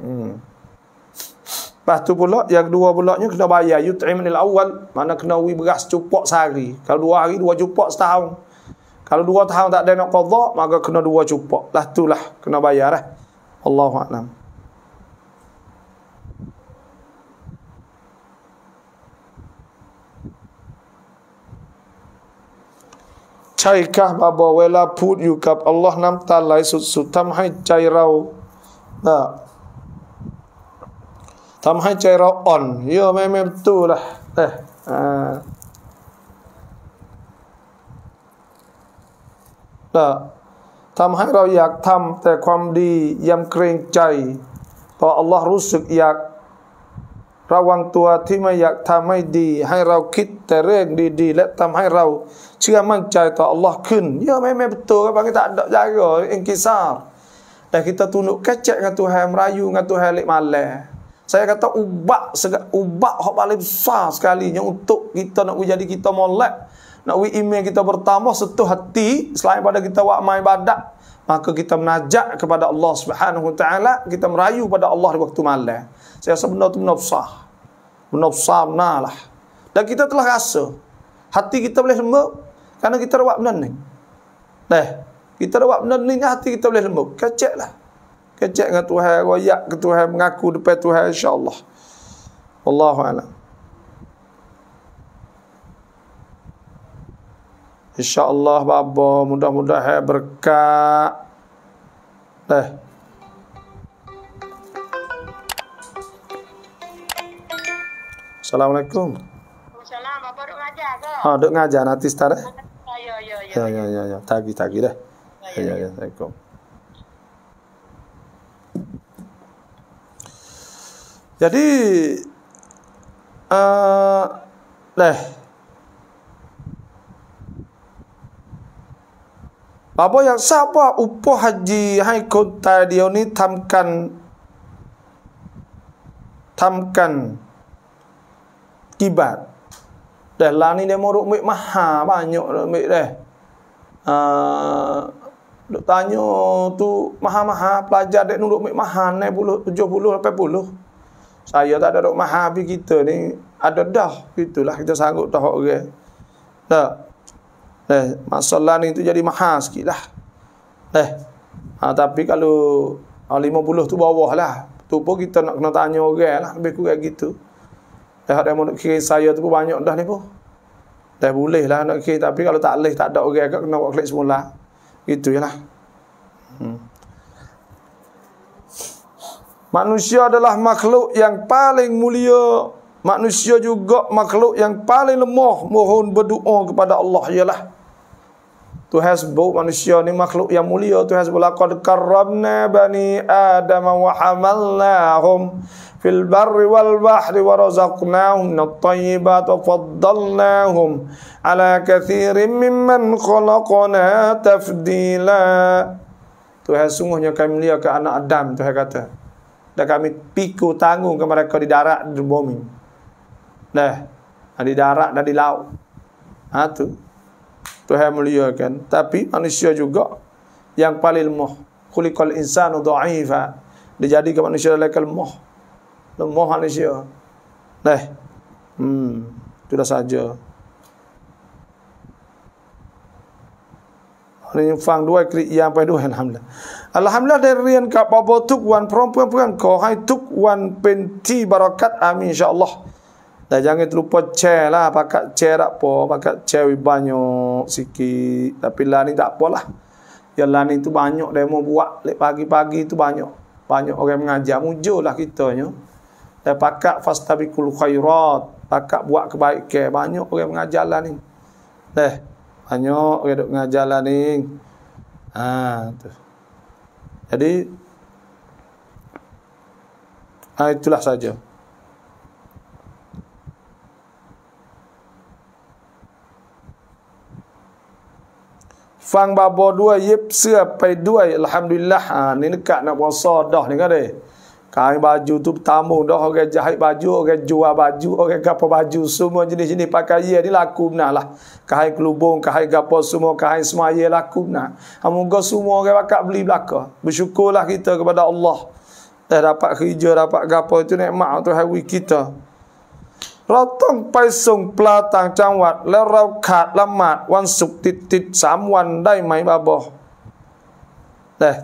hmm. lepas tu pula yang kedua pula ni kena bayar yut'im ni awal mana kena wui beras cupok sehari kalau dua hari dua cupok setahun kalau dua tahun tak ada nak qadha maka kena dua cupok lah tu lah kena bayar lah eh? ใช่่ะบาบอเวลาพูดอยู่ กับอัลลอฮ์น้ำตาไหลสุดๆทำให้ใจเรานะทำให้ใจเราอ่อนเยอะไมมแม่ตู้ละเออนะทำให้เราอยากทำแต่ความดียำเกรงใจต่ออัลลอฮ์รู้สึกอยาก Ya, kita ระวังตัวที่ไม่อยากทำให้ดีให้เราคิดแต่เรื่องดีๆและทำให้เราเชื่อมั่นใจต่ออัลลอฮ์ขึ้นเยอะไม่แม่ตัวก็บางทีแต่ยากอยู่เองกิซาร์แต่คิดตุนุกแค่เจงกันตัวแฮมรายูงันตัวแฮลิมาแล Saya kata ubah segala ubah hak paling besar sekali yang untuk kita nak jadi kita molek nak wi iman kita bertambah setuh hati selain pada kita wak mai badak maka kita menajak kepada Allah Subhanahu taala kita merayu pada Allah di waktu malam saya rasa benda tu benda besar. Benda besar benar lah. Dan kita telah rasa. Hati kita boleh lembut. Kerana kita ada buat benda ni. Eh. Kita ada buat benda ni. Hati kita boleh lembut. Kecek lah. Kecek dengan Tuhan. Royak ke Tuhan. Mengaku depan Tuhan. InsyaAllah. Allahu'alam. InsyaAllah, Baba. Mudah-mudahan berkat. Dah. Eh, Assalamualaikum. Assalamualaikum. Bapak duk ngajar ke? Ha, duk ngajar nanti start eh. Ya, ya, ya. Ya, ya, ya, ya. ya. Tagi, tagi dah. Ya, ya, ya. ya, ya. Assalamualaikum. Jadi eh uh, leh Bapa yang siapa upah haji hai kota dia ni tamkan tamkan kibat dah lah ni dia moruk mik maha banyak dah mik dah uh, tanya tu maha-maha pelajar dek nuruk mik maha naik puluh tujuh puluh lapan puluh saya tak ada duk maha habis kita ni ada dah gitulah kita sanggup tahu orang okay. tak eh masalah ni tu jadi maha sikit lah eh ha, tapi kalau ha, lima puluh tu bawah lah tu pun kita nak kena tanya orang okay lah lebih kurang gitu Eh, ada yang nak kirim saya tu pun banyak dah ni pun. Dah boleh lah nak kirim. Tapi kalau tak leh, tak ada orang agak kena buat klik semula. Itu je lah. Hmm. Manusia adalah makhluk yang paling mulia. Manusia juga makhluk yang paling lemah mohon berdoa kepada Allah. Yalah. Tu has bau manusia ni makhluk yang mulia. Tu has bau laqad karramna bani adama wa hamalnahum fil barri wal bahri wa razaqnahum minat tayyibat wa faddalnahum ala kathirin mimman khalaqna tafdila Tuhan sungguhnya kami lihat ke anak Adam Tuhan kata dan kami piku tanggung ke mereka di darat di bumi nah di darat dan di laut ha tu Tuhan kan tapi manusia juga yang paling lemah kulikal insanu dha'ifa dijadikan manusia lekal lemah lemah manusia. Leh. Hmm, itu dah saja. Ini fang dua kri yang pada dua alhamdulillah. Alhamdulillah dari rian ka babo tuk wan perempuan perempuan ko hai tuk wan penti barakat amin insyaallah. Dah jangan terlupa cer lah pakak cer apa pakak cer banyak sikit tapi lah ni tak apalah. Yang lah ni tu banyak demo buat pagi-pagi tu banyak. Banyak orang mengajar mujur lah kita nyo. Dan pakak fastabikul khairat. Pakak buat kebaikan. Banyak orang mengajar lah ni. Eh, banyak orang mengajar lah ni. Ha, tu. Jadi, ha, itulah saja. Fang babo dua yip sia pai dua alhamdulillah ha, ni dekat nak puasa dah ni kan deh. Kain baju tu tamu dah orang jahit baju, orang jual baju, orang gapo baju, semua jenis-jenis pakaian ni laku lah. Kain kelubung, kain gapo semua, kain semaya laku benar. Amun semua orang bakat beli belaka. Bersyukurlah kita kepada Allah. Dah eh, dapat kerja, dapat gapo itu nikmat tu hari kita. Rotong paisung pelatang cawat lerau kat lemat wan suk titit samwan dai mai baboh. Dah, eh,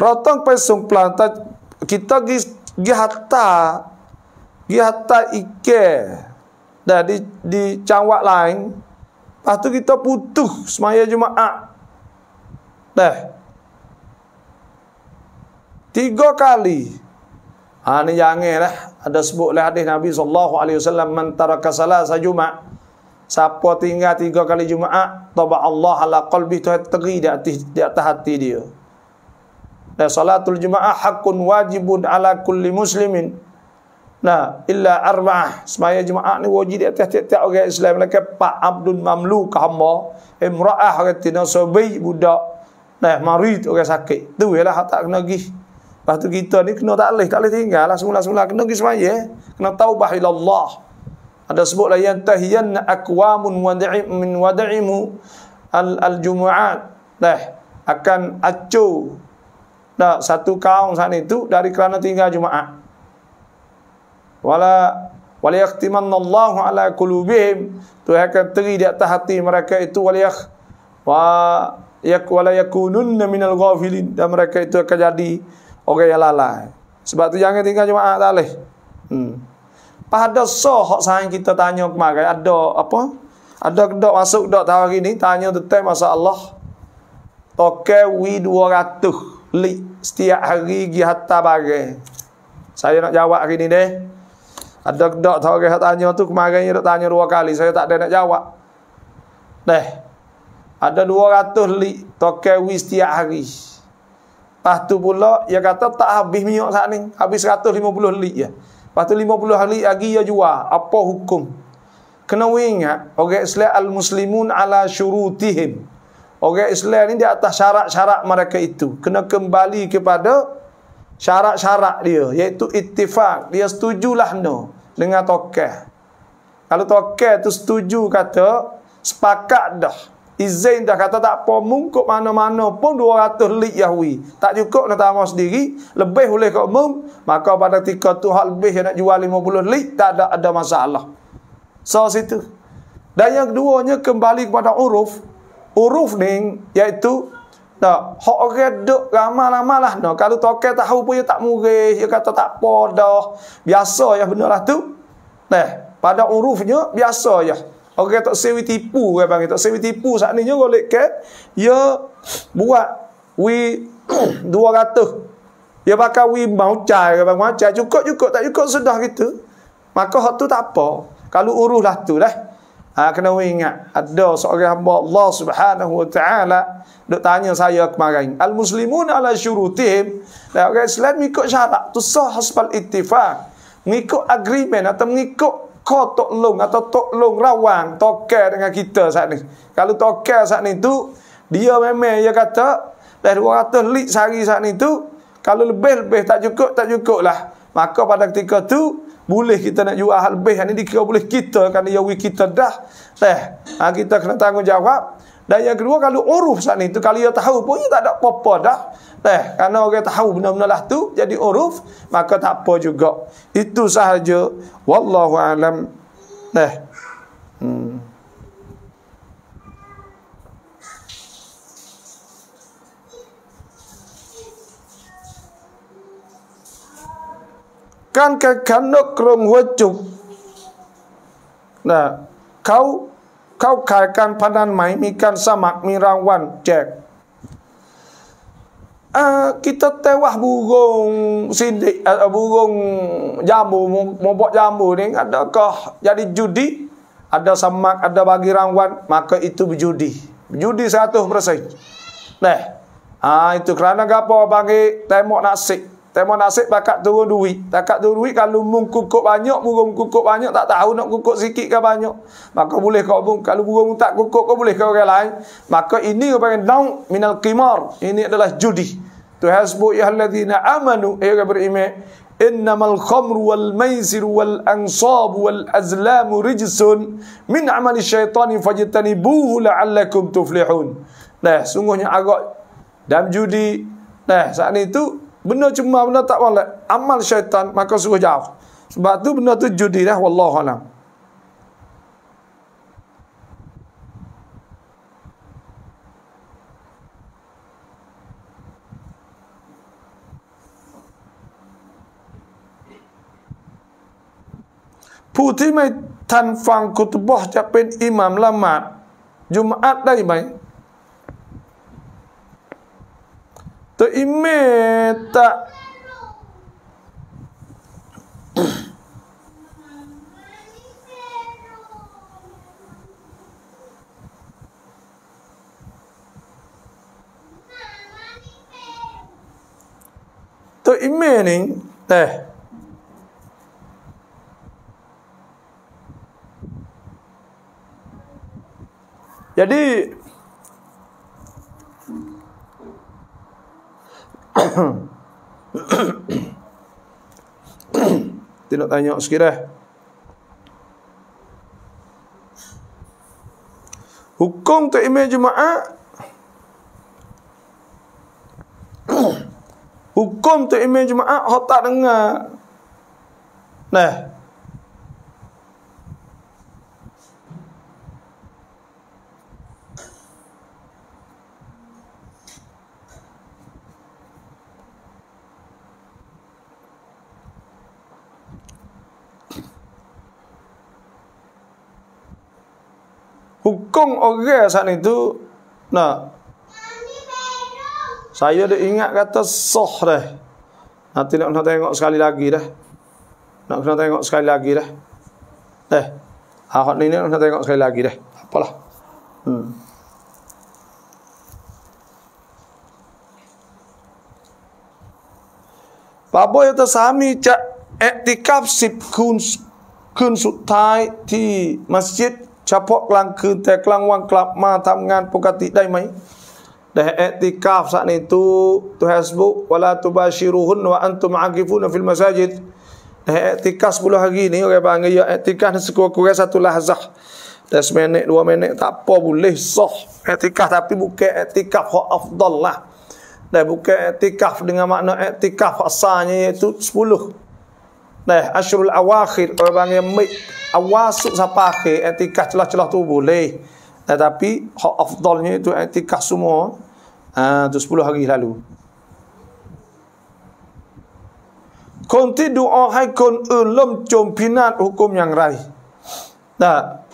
Rotong pesung planta kita gi gi hatta gi hatta ike dah di di cawak lain patu kita putuh semaya jumaat dah tiga kali ha ni jangan lah ada sebut lah hadis Nabi sallallahu alaihi wasallam man taraka salasa jumaat siapa tinggal tiga kali jumaat taba Allah ala qalbi tu tegi di atas di atas hati dia Nah, salatul jumaah hakun wajibun ala kulli muslimin. Nah, illa arba'ah. Semaya jumaah ni wajib di atas tiap-tiap orang Islam. Lekat Pak Abdul Mamlu ke hamba. Imra'ah orang tina sobi budak. Nah, marit orang sakit. Itu ialah hak tak kena pergi. Lepas tu kita ni kena tak boleh. Tak boleh tinggal lah semula-semula. Kena pergi semaya. Eh? Kena taubah ila Allah. Ada sebut lah. Yang tahiyanna akwamun wada'imu al-jumaat. nah, akan acuh tak satu kaum sana itu dari kerana tinggal Jumaat. Wala wala yaktimannallahu ala qulubihim tu akan teri di atas hati mereka itu wala wa yak walayakunun yakununna minal ghafilin dan mereka itu akan jadi orang yang lalai. Sebab tu jangan tinggal Jumaat tak leh. Hmm. Pada sohok sahaja kita tanya kemarin Ada apa? Ada dok masuk dok tahu ini Tanya tentang masa Allah dua ratus li, setiap hari gi hatta bare. Saya nak jawab hari ni deh. Ada dak tahu ke tanya tu kemarin dia tanya dua kali saya tak ada nak jawab. Deh. Ada 200 li tokai wis setiap hari. Lepas tu pula dia kata tak habis minyak saat ni. Habis 150 li ya. Lepas tu 50 hari lagi dia jual. Apa hukum? Kena ingat. Orang okay, Islam al-Muslimun ala syurutihim. Orang Islam ni di atas syarat-syarat mereka itu Kena kembali kepada Syarat-syarat dia Iaitu itifak Dia setujulah no Dengan tokeh Kalau tokeh tu setuju kata Sepakat dah Izin dah kata tak apa Mungkup mana-mana pun 200 lit Yahudi Tak cukup nak tamu sendiri Lebih boleh ke umum Maka pada tiga tu hal lebih yang nak jual 50 lit Tak ada, ada masalah So situ Dan yang keduanya kembali kepada uruf Uruf ni iaitu tak nah, hok orang duk ramal-ramalah lah, nah kalau tokek tahu pun ya tak murih ya kata tak apa dah biasa ya benarlah tu teh pada urufnya biasa ya orang tak sewi tipu orang bang, tak sewi tipu saat ni golek ke ya buat dua 200 ya pakai wi mau cai ke bang cukup cukup tak cukup sudah gitu maka hok tu tak apa kalau uruslah tu lah Ha, kena ingat ada seorang hamba Allah Subhanahu wa taala duk tanya saya kemarin. Al muslimun ala syurutihim. Lah orang Islam mengikut syarat tu sah hasbal ittifaq. Mengikut agreement atau mengikut kotok long atau tolong rawang tokel dengan kita saat ni. Kalau tokel saat ni tu dia memang dia kata dah 200 lit sehari saat ni tu kalau lebih-lebih tak cukup tak cukup lah. Maka pada ketika tu boleh kita nak jual hal lebih ni dikira boleh kita kerana ia kita dah teh ha, kita kena tanggungjawab dan yang kedua kalau uruf saat ni tu kalau ia tahu pun ia tak ada apa-apa dah teh kerana orang tahu benar-benar lah tu jadi uruf maka tak apa juga itu sahaja wallahu alam teh hmm. Bukankah kanok krong wajub? Nah, kau kau kaikan panan mai mikan sama mirawan cek. Uh, ah, kita tewah burung sindik uh, ah, burung jambu membuat jambu ni adakah jadi judi ada semak ada bagi rangwan, maka itu berjudi judi 100% nah uh, itu kerana apa bagi tembok nasik Tema nasib bakat turun duit. Takat turun duit kalau mung banyak, murung kukuk banyak, tak tahu nak kukuk sikit ke banyak. Maka boleh kau mung. Kalau murung tak kukuk, kau boleh ke orang lain. Maka ini kau panggil daun minal qimar. Ini adalah judi. Tu hasbuk ya alladhina amanu. Ia kabar imek. Innamal khamru wal maisir wal ansab wal azlamu rijsun min amali syaitani fajitani buhu la'allakum tuflihun. Nah, sungguhnya agak dam judi. Nah, saat itu Benda cuma benda tak boleh. Amal syaitan maka suruh jauh. Sebab tu benda tu judi lah. Wallahualam. ผู้ที่ไม่ทันฟังคุตบอจะเป็นอิหมัมละหมาดจุมอัตได้ไหม tu ime tak tu ime ni eh. jadi Kita nak tanya sikit dah. Hukum ta'imil jemaah Hukum ta'imil jemaah Kau tak dengar Nah hukum orang saat itu nah saya dah ingat kata sah dah nanti nak kena tengok sekali lagi dah nak kena tengok sekali lagi dah eh ahok ni nak kena tengok sekali lagi dah apalah hmm Babo itu sami cak etikaf sip kun kun sutai di masjid ฉพาะกลางคืนแต่กลางวันกลับมาทำงานปกติได้ไหมได้เอติกาฟสันนิตุตุเฮสบุวลาตุบาชิรุฮุนวะอันตุมากิฟุนฟิลมัสยิดได้เอติกาสบุลฮะกีนี่โอเคบางอย่างเอติกาสกุกุเรสัตุลาฮะซะเดสเมเนตดัวเมเนตตาปอบุลิสซอเอติกาแต่บุกเอติกาฟอัฟดัลละได้บุกเอติกาฟดึงมาเนอเอติกาฟอัสซานี่ยตุสบุล Nah, asyurul awakhir orang yang mik awasuk siapa ke etika celah-celah tu boleh. Tetapi hak afdalnya itu etika semua ah uh, tu 10 hari lalu. Konti doa hai kon ulum jompinat hukum yang rai. Nah,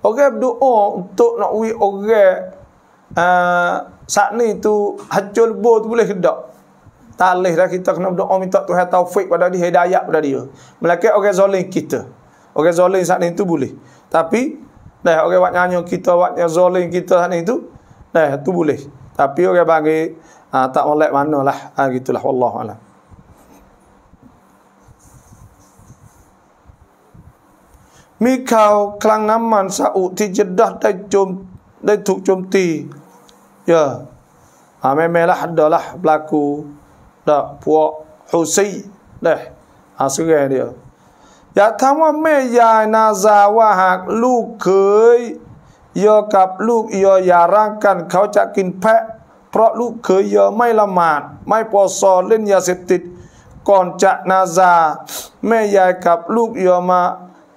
orang okay, doa untuk nak wi orang okay, uh, saat ni tu hajul bot boleh ke tak? Talih dah kita kena berdoa minta Tuhan taufik pada dia, hidayat pada dia. Melaka orang zalim kita. Orang zalim saat itu boleh. Tapi, dah orang buat nyanyi kita, buat zalim kita saat itu, tu, dah tu boleh. Tapi orang bagi, ha, tak boleh mana lah. Ah, gitulah, Allah Allah. Mikau kelang naman sa'ud ti jedah dai cum dai tuk cum ti. Ya. Ha ah, memelah adalah berlaku. ดาพวกฮุซีเด้อาสแกเดียวอย่าทำว่าแม่ยายนาซาว่าหากลูกเขยยอกับลูกยออย่าร่างกัน เขาจะกินแพะ เพราะลูกเขยยอไม่ละหมาด ไม่ปอสอนเล่นยาเสพติด ก่อนจะนาซาแม่ยายกับลูกยอมา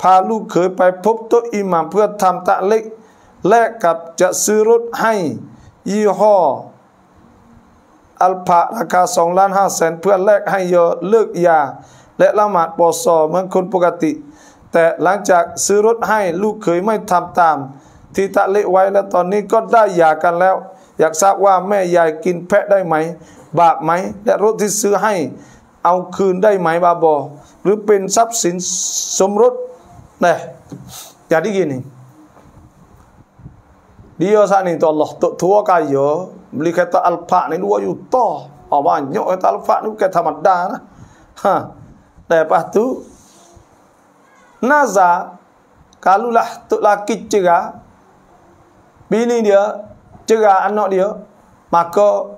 พาลูกเขยไปพบัตอิหมัมเพื่อทำตะเล็กแลกกับจะซื้อรถให้ยี่ห้ออัลพะราคา2ล้านห้าแสนเพื่อแลกให้ยอเลิกยา และละหมาดปอสอเหมือนคนปกติ แต่หลังจากซื้อรถให้ลูกเคยไม่ทำตาม ที่ตะเละไว้และตอนนี้ก็ได้หย่ากันแล้ว อยากทราบว่าแม่ยายกินแพะได้ไหม บาปไหม และรถที่ซื้อให้เอาคืนได้ไหมบาบอ หรือเป็นทรัพย์สินสมรสนะอย่าได้ยินดิโอสานิตอลลอ l a h tu tua ย a y beli kereta Alfa ni 2 juta. Oh, banyak kereta Alfa ni bukan tamadda lah. Ha. Lepas tu, Naza, kalau lah tuk laki cerah, bini dia, cerah anak dia, maka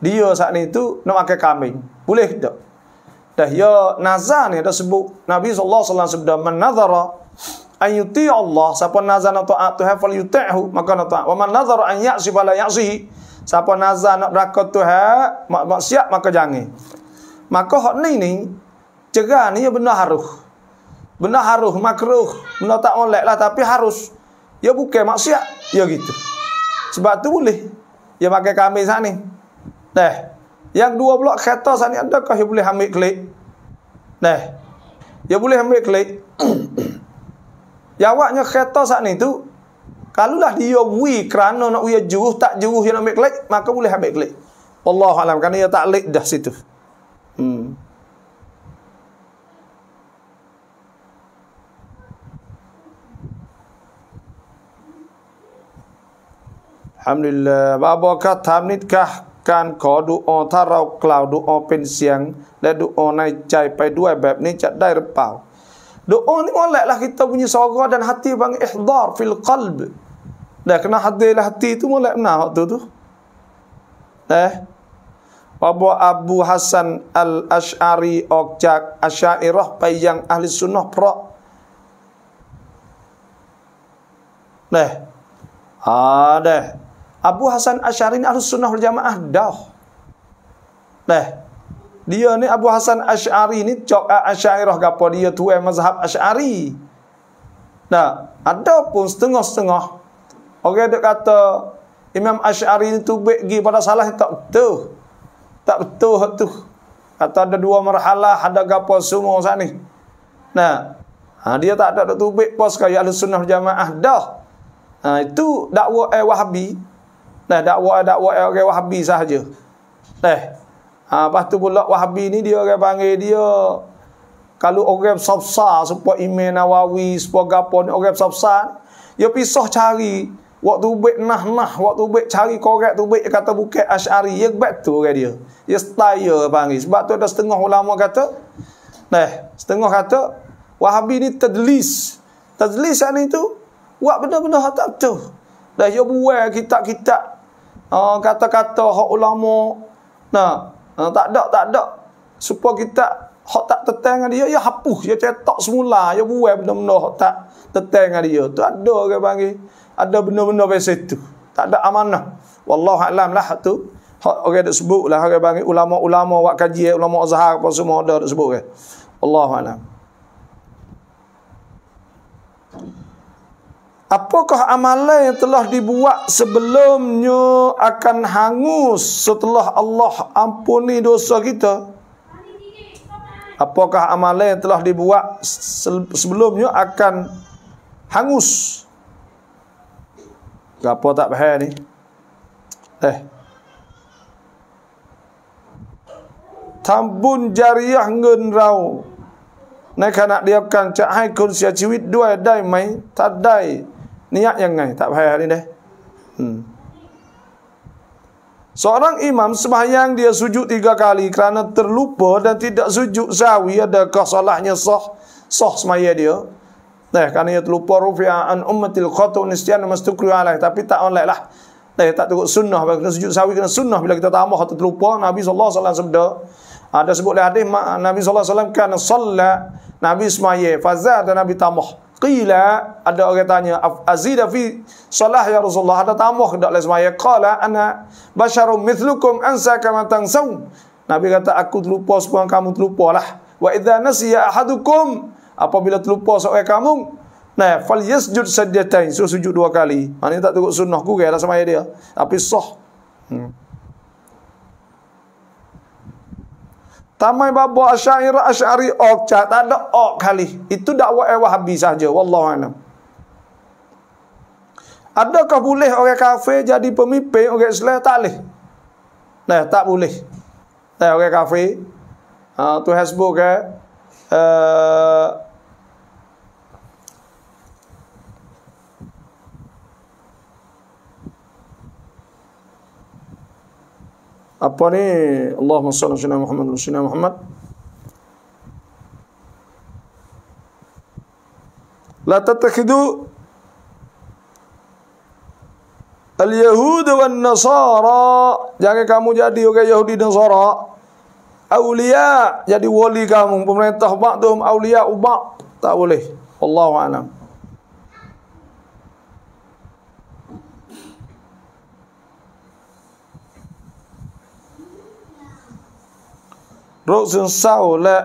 dia saat ni tu nak makan kambing. Boleh tak? Dah ya Naza ni ada sebut, Nabi SAW sebut, Man nazara, an Allah siapa nazar na taat tu hafal yuti'hu maka na taat wa man nazara an ya'si Siapa nazar nak berakot tu ha? mak mak siap maka jangan. Maka hak ni ni cegah ni ya benar haruh. Benar haruh makruh, benar tak boleh lah tapi harus. Ya bukan maksiat, ya gitu. Sebab tu boleh. Ya pakai kami sana. Nah, yang dua blok kereta sana adakah kah ya boleh ambil klik. Nah, ya boleh ambil klik. ya awaknya kereta sana itu Kalulah dia wi kerana nak uya juruh tak juruh yang nak ambil klik, maka boleh ambil klik. Allah alam kerana dia tak klik dah situ. Hmm. Alhamdulillah. Bapa kata tamnit kah kan ko doa tarau klau doa pensiang dan doa naik jai pai dua bab ni cak dai repau. Doa ni molatlah kita punya suara dan hati bang ihdar fil qalb. Dah kena hadir lah hati tu molat benar waktu tu. Eh. Abu Abu Hasan Al Ash'ari Okcak Asy'ariyah payang ahli sunnah pro. Neh. Ada. Ha, Abu Hasan Asy'ari ahli sunnah wal jamaah dah. Neh. Dia ni Abu Hasan Ash'ari ni cok eh, Ash'ariah gapo dia tu eh, mazhab Ash'ari. Nah, ada pun setengah-setengah orang okay, dok kata Imam Ash'ari ni tu pergi pada salah tak betul. Tak betul tu. Kata ada dua marhalah ada gapo semua sana. Nah, ha, dia tak ada tu tubik pos kaya Ahlus Sunnah Jamaah dah. Ha, itu dakwah eh, Wahabi. Nah, dakwah dakwah eh, okay, Wahabi sahaja. Teh. Nah, Ha, lepas tu pula Wahabi ni dia orang panggil dia kalau orang sapsa support ime Nawawi, support gapo ni orang sapsa, dia pisah cari waktu buat nah-nah, waktu buat cari korek tu buat kata bukit Asy'ari, ya tu orang dia. Dia style panggil. Sebab tu ada setengah ulama kata, nah, setengah kata Wahabi ni terdelis. Tadlis ni tu buat benda-benda hak tak betul. Dah dia buat kitab-kitab ha, kata-kata hak ulama. Nah, Ha, tak ada, tak ada. Supaya kita hak tak tetang dengan dia, ya hapus, ya cetak semula, ya buat benda-benda hak tak tetang dengan dia. Tu ada orang panggil. Ada benda-benda pasal itu. Tak ada amanah. Wallahu a'lam lah tu. Hak orang dak sebutlah orang panggil ulama-ulama wak kaji, ulama Azhar apa semua ada dak sebut Wallahu a'lam. Apakah amalan yang telah dibuat sebelumnya akan hangus setelah Allah ampuni dosa kita? Apakah amalan yang telah dibuat sebelumnya akan hangus? Apa tak faham ni? Eh. Tambun jariah ngen rau. Nak kanak diapkan cahai kursi cewit dua dai mai tadai. Tadai niat yang ngai tak payah ni deh hmm. Seorang imam sembahyang dia sujud tiga kali kerana terlupa dan tidak sujud sawi adakah salahnya sah sah semaya dia. Nah, kerana dia terlupa rufi'a an ummatil khata nisyan mastukru alaih tapi tak online lah. Nah, tak tengok sunnah Bila kita sujud sawi kena sunnah bila kita tambah atau terlupa Nabi sallallahu alaihi wasallam sabda ada sebut hadis Nabi sallallahu alaihi wasallam kan salla Nabi semaya fazar dan Nabi tambah. Qila ada orang tanya azida fi salah ya Rasulullah ada tambah dak lain semaya qala ana basharum mithlukum ansa kama tansaw Nabi kata aku terlupa sepuang kamu terlupalah wa idza nasiya ahadukum apabila terlupa seorang kamu nah fal yasjud sajdatain so sujud dua kali maknanya tak tukuk sunnah ku ke semaya dia tapi sah hmm. Tamai babu asyairah asyari ok cak tak ada ok kali. Itu dakwa eh wahabi saja. Wallahu a'lam. Adakah boleh orang kafir jadi pemimpin orang Islam tak boleh? Nah, tak boleh. Nah, orang kafir ha ah, tu Facebook eh uh, apa ni Allahumma salli ala Muhammad wa sallam Muhammad la tatakhidu al yahud wa nasara jangan kamu jadi orang yahudi dan nasara aulia jadi wali kamu pemerintah ba'dhum aulia ubak tak boleh Allahu a'lam โรคซึมเศร้าและ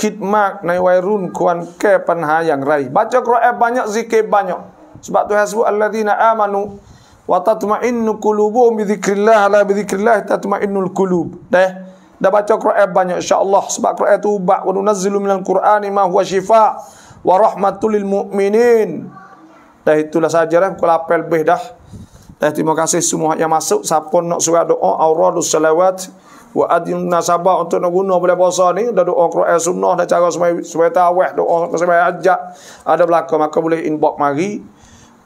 คิดมากในวัยรุ่นควรแก้ปัญหาอย่างไรบาจากรอแอบัญญัติเกบัญญัติสบัตุฮัสบุอัลลอฮีนะอามานุวะตัตมาอินนุกลูบุมบิดิกริลลาฮ์ลาบิดิกริลลาฮ์ตัตมาอินนุกลูบเดะดับจากรอแอบัญญัติอินชาอัลลอฮ์สบัตุรอแอตูบะวะนุนัซซิลุมินัลกุรอานิมาฮุวะชิฟาวะเราะห์มะตุลิลมุอ์มินีนดะฮิตุลาซาจาระกุลาเปลเบดะดะฮ์ติมะกาซิซซุมูฮะยามาซุซาปอนนอซุวะดออออรอดุสซะลาวาต wa adin nasaba untuk nak guna boleh puasa ni Ada doa Quran sunnah dah cara semai semai tawaf doa semai ajak ada belaka maka boleh inbox mari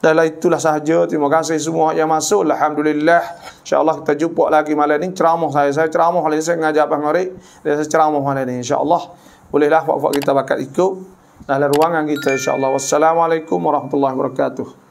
dan lah itulah sahaja terima kasih semua yang masuk alhamdulillah insyaallah kita jumpa lagi malam ni ceramah saya saya ceramah malam ni saya mengajar abang Mari dan saya ceramah malam ni insyaallah bolehlah buat-buat kita bakat ikut dalam ruangan kita insyaallah wassalamualaikum warahmatullahi wabarakatuh